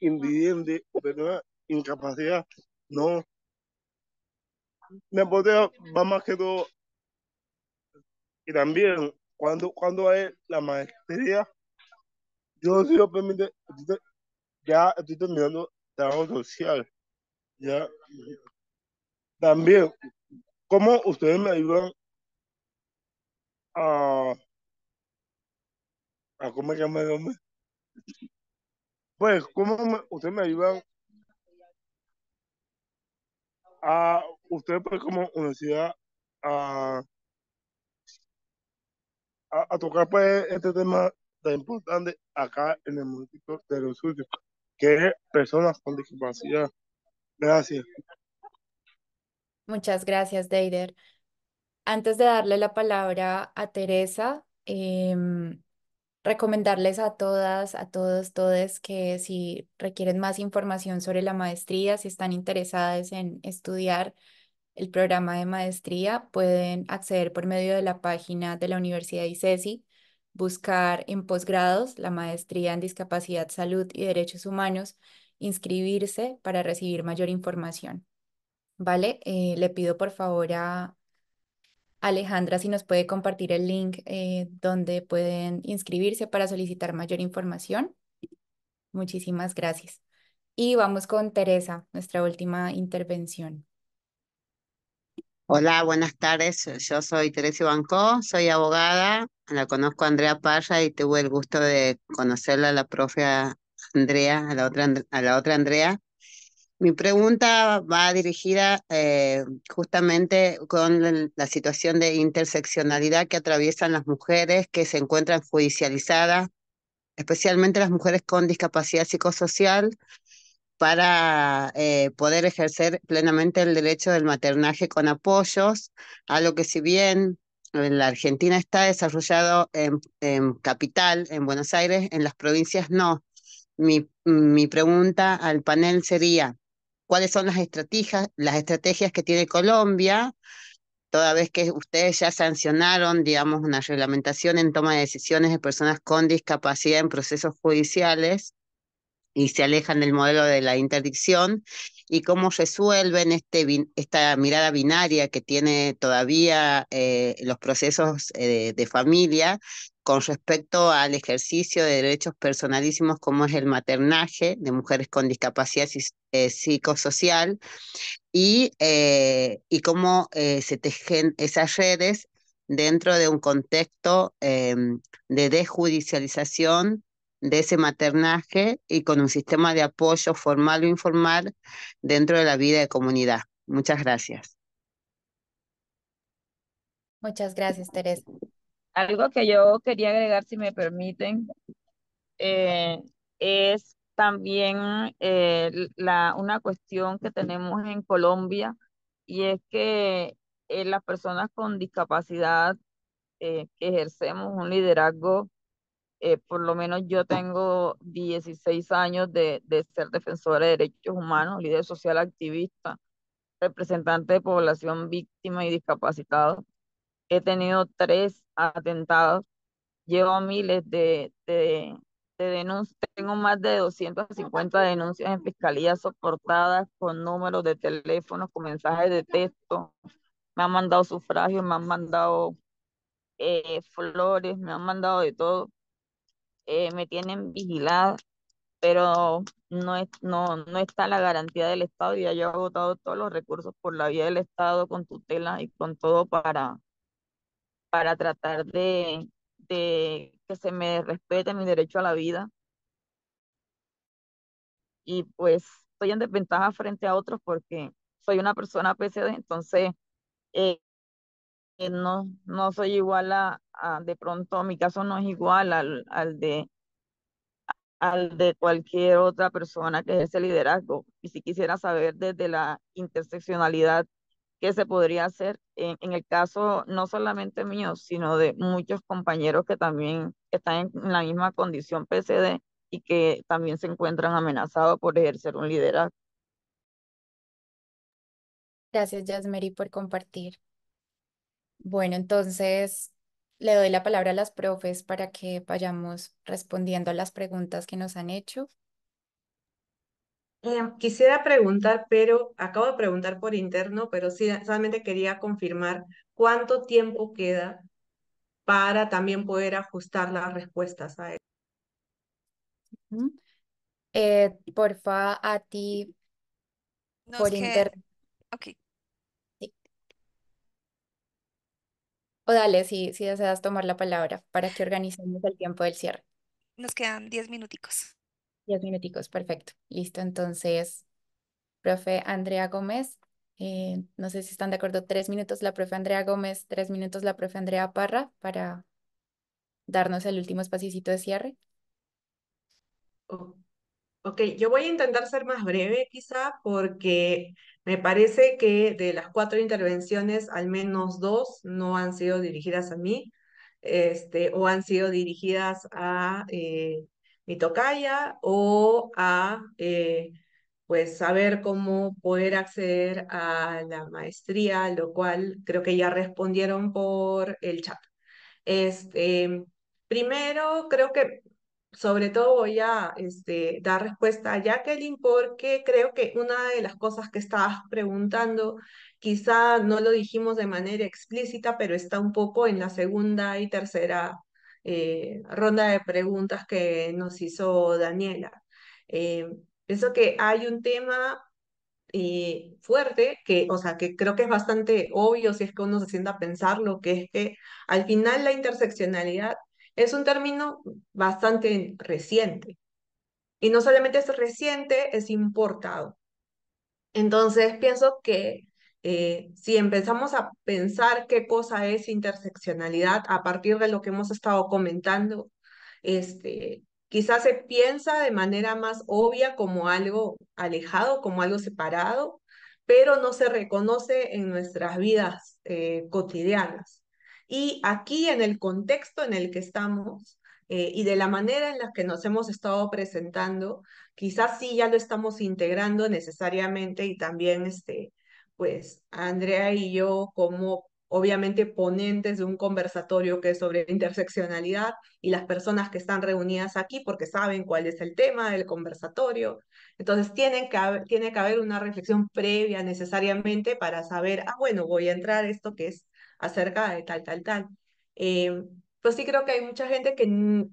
invidente o persona incapacidad. No. Me podría va más que todo. Y también, cuando, cuando hay la maestría, yo si lo permite, ya estoy terminando trabajo social. Ya. También, ¿cómo ustedes me ayudan a, a cómo me me Pues, ¿cómo usted me ayuda a usted pues como universidad a, a, tocar pues este tema tan importante acá en el municipio de los suyos, que es personas con discapacidad. Gracias. Muchas gracias, Deider. Antes de darle la palabra a Teresa, em, recomendarles a todas, a todos, todes que si requieren más información sobre la maestría, si están interesadas en estudiar el programa de maestría, pueden acceder por medio de la página de la Universidad ICESI, buscar en posgrados la maestría en discapacidad, salud y derechos humanos, inscribirse para recibir mayor información. ¿Vale? Eh, le pido por favor a, Alejandra, si nos puede compartir el link eh, donde pueden inscribirse para solicitar mayor información. Muchísimas gracias. Y vamos con Teresa, nuestra última intervención. Hola, buenas tardes. Yo soy Teresa Ibancó, soy abogada. La conozco a Andrea Parra y tuve el gusto de conocerla a la profe Andrea, a la otra, a la otra Andrea, mi pregunta va dirigida eh, justamente con la situación de interseccionalidad que atraviesan las mujeres que se encuentran judicializadas, especialmente las mujeres con discapacidad psicosocial, para eh, poder ejercer plenamente el derecho del maternaje con apoyos, a lo que si bien en eh, la Argentina está desarrollado en, capital, en Buenos Aires, en las provincias no. mi pregunta al panel sería, cuáles son las estrategias, que tiene Colombia, toda vez que ustedes ya sancionaron, digamos, una reglamentación en toma de decisiones de personas con discapacidad en procesos judiciales y se alejan del modelo de la interdicción, y cómo resuelven este, esta mirada binaria que tiene todavía eh, los procesos eh, de familia, con respecto al ejercicio de derechos personalísimos como es el maternaje de mujeres con discapacidad eh, psicosocial y, eh, y cómo eh, se tejen esas redes dentro de un contexto em, de desjudicialización de ese maternaje y con un sistema de apoyo formal o informal dentro de la vida de comunidad. Muchas gracias. Muchas gracias, Teresa. Algo que yo quería agregar, si me permiten, eh, es también eh, la, una cuestión que tenemos en Colombia y es que eh, las personas con discapacidad que ejercemos un liderazgo, por lo menos yo tengo 16 años de, de ser defensora de derechos humanos, líder social activista, representante de población víctima y discapacitado. He tenido tres atentados. Llevo miles de, de, de denuncias, tengo más de 250 denuncias en fiscalía soportadas con números de teléfonos, con mensajes de texto. Me han mandado sufragios, me han mandado eh, flores, me han mandado de todo. Eh, me tienen vigilada, pero no, no, no está la garantía del Estado y ya yo he agotado todos los recursos por la vía del Estado con tutela y con todo para, para tratar de, que se me respete mi derecho a la vida. Y pues estoy en desventaja frente a otros porque soy una persona PCD, entonces eh, eh, no, no soy igual a, de pronto, mi caso no es igual al, al, de al de cualquier otra persona que es ese liderazgo. Y si quisiera saber desde la interseccionalidad que se podría hacer en, el caso no solamente mío, sino de muchos compañeros que también están en la misma condición PCD y que también se encuentran amenazados por ejercer un liderazgo. Gracias, Yasmeri, por compartir. Bueno, entonces le doy la palabra a las profes para que vayamos respondiendo a las preguntas que nos han hecho. Em, quisiera preguntar, pero acabo de preguntar por interno, pero sí, solamente quería confirmar cuánto tiempo queda para también poder ajustar las respuestas a él. E-. Eh, porfa, a ti por interno. Ok. O dale, si, si deseas tomar la palabra para que organicemos el tiempo del cierre. Nos quedan diez minuticos. 10 minuticos, perfecto. Listo, entonces, profe Andrea Gómez, eh, no sé si están de acuerdo, tres minutos la profe Andrea Gómez, tres minutos la profe Andrea Parra para darnos el último espacito de cierre. ok, yo voy a intentar ser más breve quizá porque me parece que de las cuatro intervenciones, al menos dos no han sido dirigidas a mí este, o han sido dirigidas a eh, mi tocaya o a eh, pues saber cómo poder acceder a la maestría, lo cual creo que ya respondieron por el chat. Este, primero, creo que sobre todo voy a este, dar respuesta a Jacqueline porque creo que una de las cosas que estabas preguntando, quizá no lo dijimos de manera explícita, pero está un poco en la segunda y tercera eh, ronda de preguntas que nos hizo Daniela. Eh, pienso que hay un tema eh, fuerte, que, o sea, que creo que es bastante obvio si es que uno se sienta a pensarlo, que es que al final la interseccionalidad es un término bastante reciente. Y no solamente es reciente, es importado. Entonces pienso que eh, si empezamos a pensar qué cosa es interseccionalidad a partir de lo que hemos estado comentando, este, quizás se piensa de manera más obvia como algo alejado, como algo separado, pero no se reconoce en nuestras vidas eh, cotidianas. Y aquí en el contexto en el que estamos eh, y de la manera en la que nos hemos estado presentando, quizás sí ya lo estamos integrando necesariamente y también este, pues Andrea y yo como obviamente ponentes de un conversatorio que es sobre interseccionalidad y las personas que están reunidas aquí porque saben cuál es el tema del conversatorio. Entonces tienen que tiene que haber una reflexión previa necesariamente para saber, ah, bueno, voy a entrar esto que es acerca de tal, tal, tal. Eh, pues sí creo que hay mucha gente que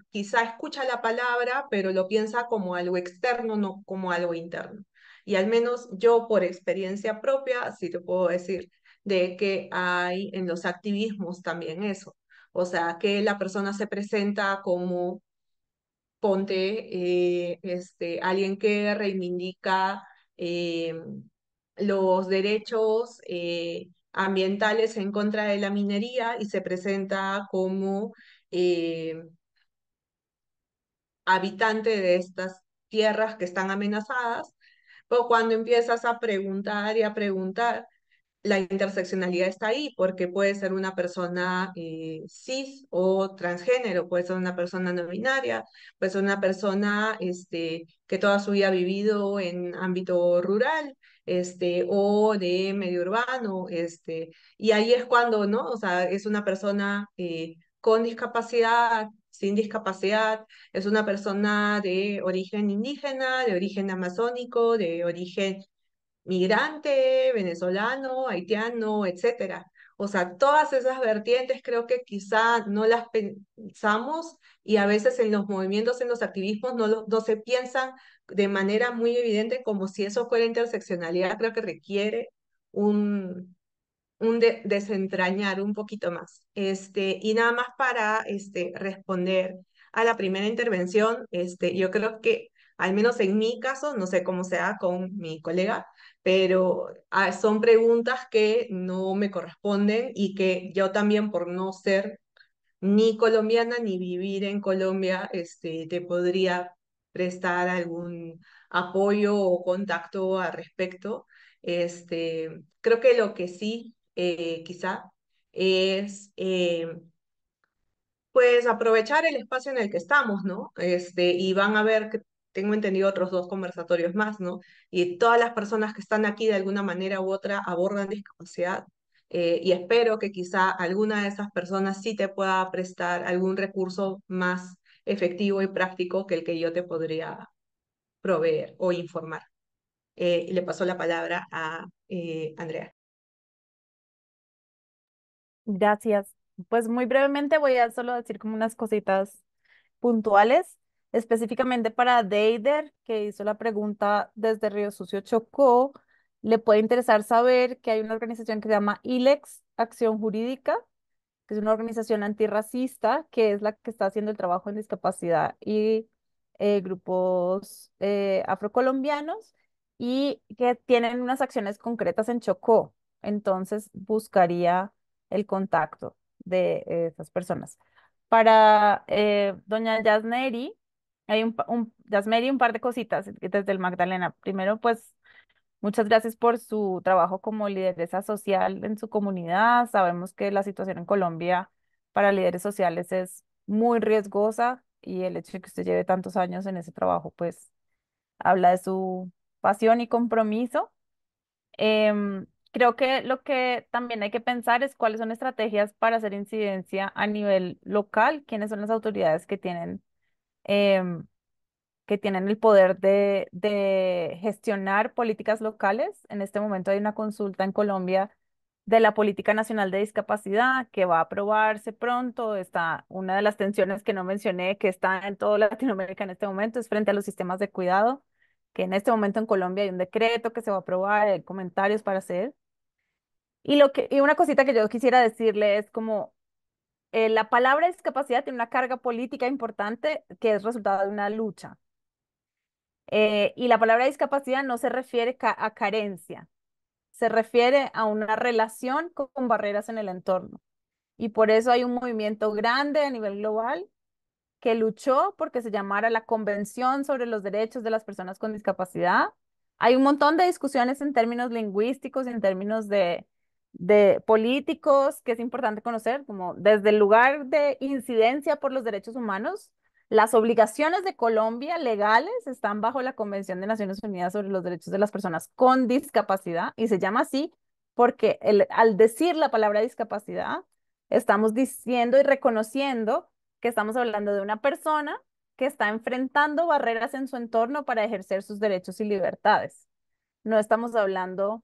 quizá escucha la palabra, pero lo piensa como algo externo, no como algo interno. Y al menos yo por experiencia propia, sí te puedo decir de que hay en los activismos también eso. O sea, que la persona se presenta como, ponte, eh, este, alguien que reivindica eh, los derechos eh, ambientales en contra de la minería y se presenta como habitante de estas tierras que están amenazadas pero cuando empiezas a preguntar y a preguntar, la interseccionalidad está ahí, porque puede ser una persona eh, cis o transgénero, puede ser una persona no binaria, puede ser una persona este, que toda su vida ha vivido en ámbito rural este, o de medio urbano, este, y ahí es cuando, ¿no? O sea, es una persona eh, con discapacidad sin discapacidad, es una persona de origen indígena, de origen amazónico, de origen migrante, venezolano, haitiano, etc. O sea, todas esas vertientes creo que quizá no las pensamos y a veces en los movimientos, en los activismos, no, no se piensan de manera muy evidente como si eso fuera interseccionalidad. Creo que requiere un, un desentrañar un poquito más. Este, y nada más para este, responder a la primera intervención, este, yo creo que, al menos en mi caso, no sé cómo sea con mi colega, pero ah, son preguntas que no me corresponden y que yo también por no ser ni colombiana ni vivir en Colombia, este, te podría prestar algún apoyo o contacto al respecto. Este, creo que lo que sí eh, quizá, es eh, pues aprovechar el espacio en el que estamos, ¿no? Este, y van a ver que tengo entendido otros dos conversatorios más, ¿no? Y todas las personas que están aquí de alguna manera u otra abordan discapacidad. Eh, y espero que quizá alguna de esas personas sí te pueda prestar algún recurso más efectivo y práctico que el que yo te podría proveer o informar. le paso la palabra a Andrea. Gracias. Pues muy brevemente voy a solo decir como unas cositas puntuales, específicamente para Deider, que hizo la pregunta desde Río Sucio Chocó. Le puede interesar saber que hay una organización que se llama ILEX, Acción Jurídica, que es una organización antirracista, que es la que está haciendo el trabajo en discapacidad y eh, grupos eh, afrocolombianos y que tienen unas acciones concretas en Chocó. Entonces buscaría el contacto de eh, esas personas. Para eh, doña Yasneri, hay un, un par de cositas desde el Magdalena. Primero, pues muchas gracias por su trabajo como lideresa social en su comunidad. Sabemos que la situación en Colombia para líderes sociales es muy riesgosa y el hecho de que usted lleve tantos años en ese trabajo, pues habla de su pasión y compromiso. Em, Creo que lo que también hay que pensar es cuáles son estrategias para hacer incidencia a nivel local, quiénes son las autoridades que tienen, em, que tienen el poder de, gestionar políticas locales. En este momento hay una consulta en Colombia de la Política Nacional de Discapacidad que va a aprobarse pronto. Está una de las tensiones que no mencioné que está en toda *laughs* Latinoamérica en este momento, es frente a los sistemas de cuidado que en este momento en Colombia hay un decreto que se va a aprobar, hay comentarios para hacer, y, lo una cosita que yo quisiera decirle es como eh, la palabra discapacidad tiene una carga política importante que es resultado de una lucha. Eh, y la palabra discapacidad no se refiere a carencia, se refiere a una relación con, con barreras en el entorno. Y por eso hay un movimiento grande a nivel global que luchó porque se llamara la Convención sobre los Derechos de las Personas con Discapacidad. Hay un montón de discusiones en términos lingüísticos, en términos de, de políticos que es importante conocer, como desde el lugar de incidencia por los derechos humanos, las obligaciones de Colombia legales están bajo la Convención de Naciones Unidas sobre los Derechos de las Personas con Discapacidad y se llama así porque al decir la palabra discapacidad estamos diciendo y reconociendo que estamos hablando de una persona que está enfrentando barreras en su entorno para ejercer sus derechos y libertades. No estamos hablando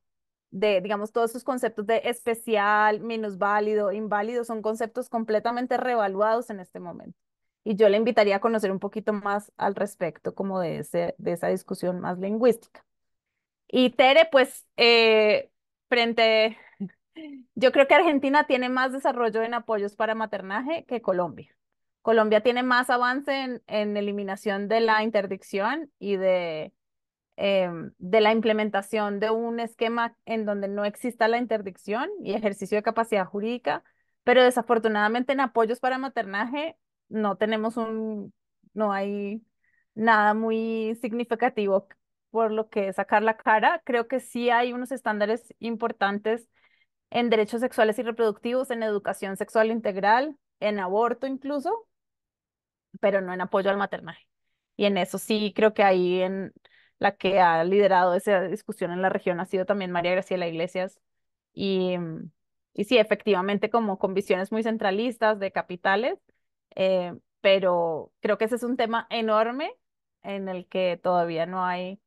de, digamos, todos esos conceptos de especial, minusválido, inválido, son conceptos completamente reevaluados en este momento. Y yo le invitaría a conocer un poquito más al respecto, como de, ese, de esa discusión más lingüística. Y Tere, pues, eh, frente, *laughs* yo creo que Argentina tiene más desarrollo en apoyos para maternaje que Colombia. Colombia tiene más avance en, en eliminación de la interdicción y de Em, de la implementación de un esquema en donde no exista la interdicción y ejercicio de capacidad jurídica, pero desafortunadamente en apoyos para maternaje no tenemos un, no hay nada muy significativo por lo que sacar la cara. Creo que sí hay unos estándares importantes en derechos sexuales y reproductivos, en educación sexual integral, en aborto incluso, pero no en apoyo al maternaje. Y en eso sí creo que ahí en, la que ha liderado esa discusión en la región ha sido también María Graciela Iglesias. Y, sí, efectivamente, como con visiones muy centralistas de capitales, eh, pero creo que ese es un tema enorme en el que todavía no hay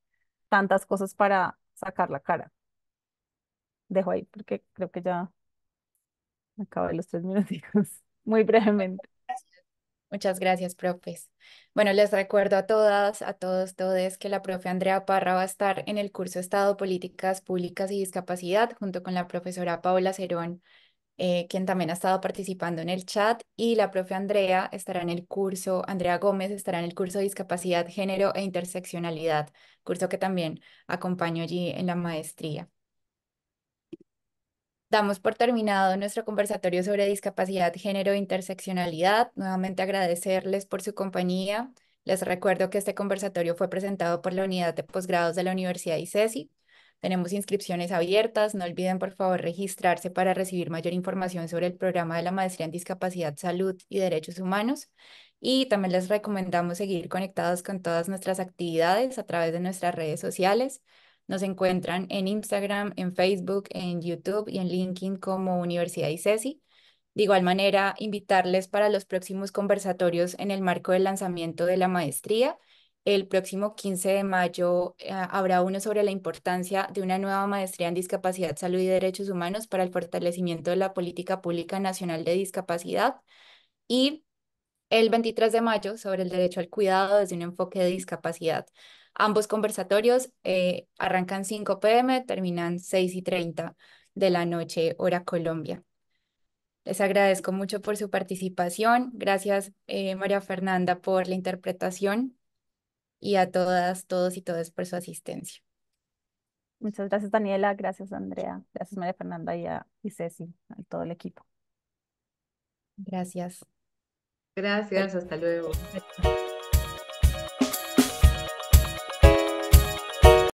tantas cosas para sacar la cara. Dejo ahí porque creo que ya me de los tres minutos *laughs* muy brevemente. Muchas gracias, profes. Bueno, les recuerdo a todas, a todos, todes, que la profe Andrea Parra va a estar en el curso Estado, Políticas Públicas y Discapacidad, junto con la profesora Paola Cerón, eh, quien también ha estado participando en el chat, y la profe Andrea estará en el curso, Andrea Gómez estará en el curso Discapacidad, Género e Interseccionalidad, curso que también acompaño allí en la maestría. Damos por terminado nuestro conversatorio sobre discapacidad, género e interseccionalidad. Nuevamente agradecerles por su compañía. Les recuerdo que este conversatorio fue presentado por la Unidad de Posgrados de la Universidad ICESI. Tenemos inscripciones abiertas. No olviden, por favor, registrarse para recibir mayor información sobre el programa de la Maestría en Discapacidad, Salud y Derechos Humanos. Y también les recomendamos seguir conectados con todas nuestras actividades a través de nuestras redes sociales. Nos encuentran en Instagram, en Facebook, en YouTube y en LinkedIn como Universidad ICESI. De igual manera, invitarles para los próximos conversatorios en el marco del lanzamiento de la maestría. El próximo 15 de mayo eh, habrá uno sobre la importancia de una nueva maestría en discapacidad, salud y derechos humanos para el fortalecimiento de la política pública nacional de discapacidad. Y el 23 de mayo sobre el derecho al cuidado desde un enfoque de discapacidad. Ambos conversatorios eh, arrancan 5 pm, terminan 6 y 30 de la noche, hora Colombia. Les agradezco mucho por su participación. Gracias, eh, María Fernanda, por la interpretación y a todas, todos y todas por su asistencia. Muchas gracias, Daniela. Gracias, Andrea. Gracias, María Fernanda y a y Ceci, a todo el equipo. Gracias. Gracias, hasta luego.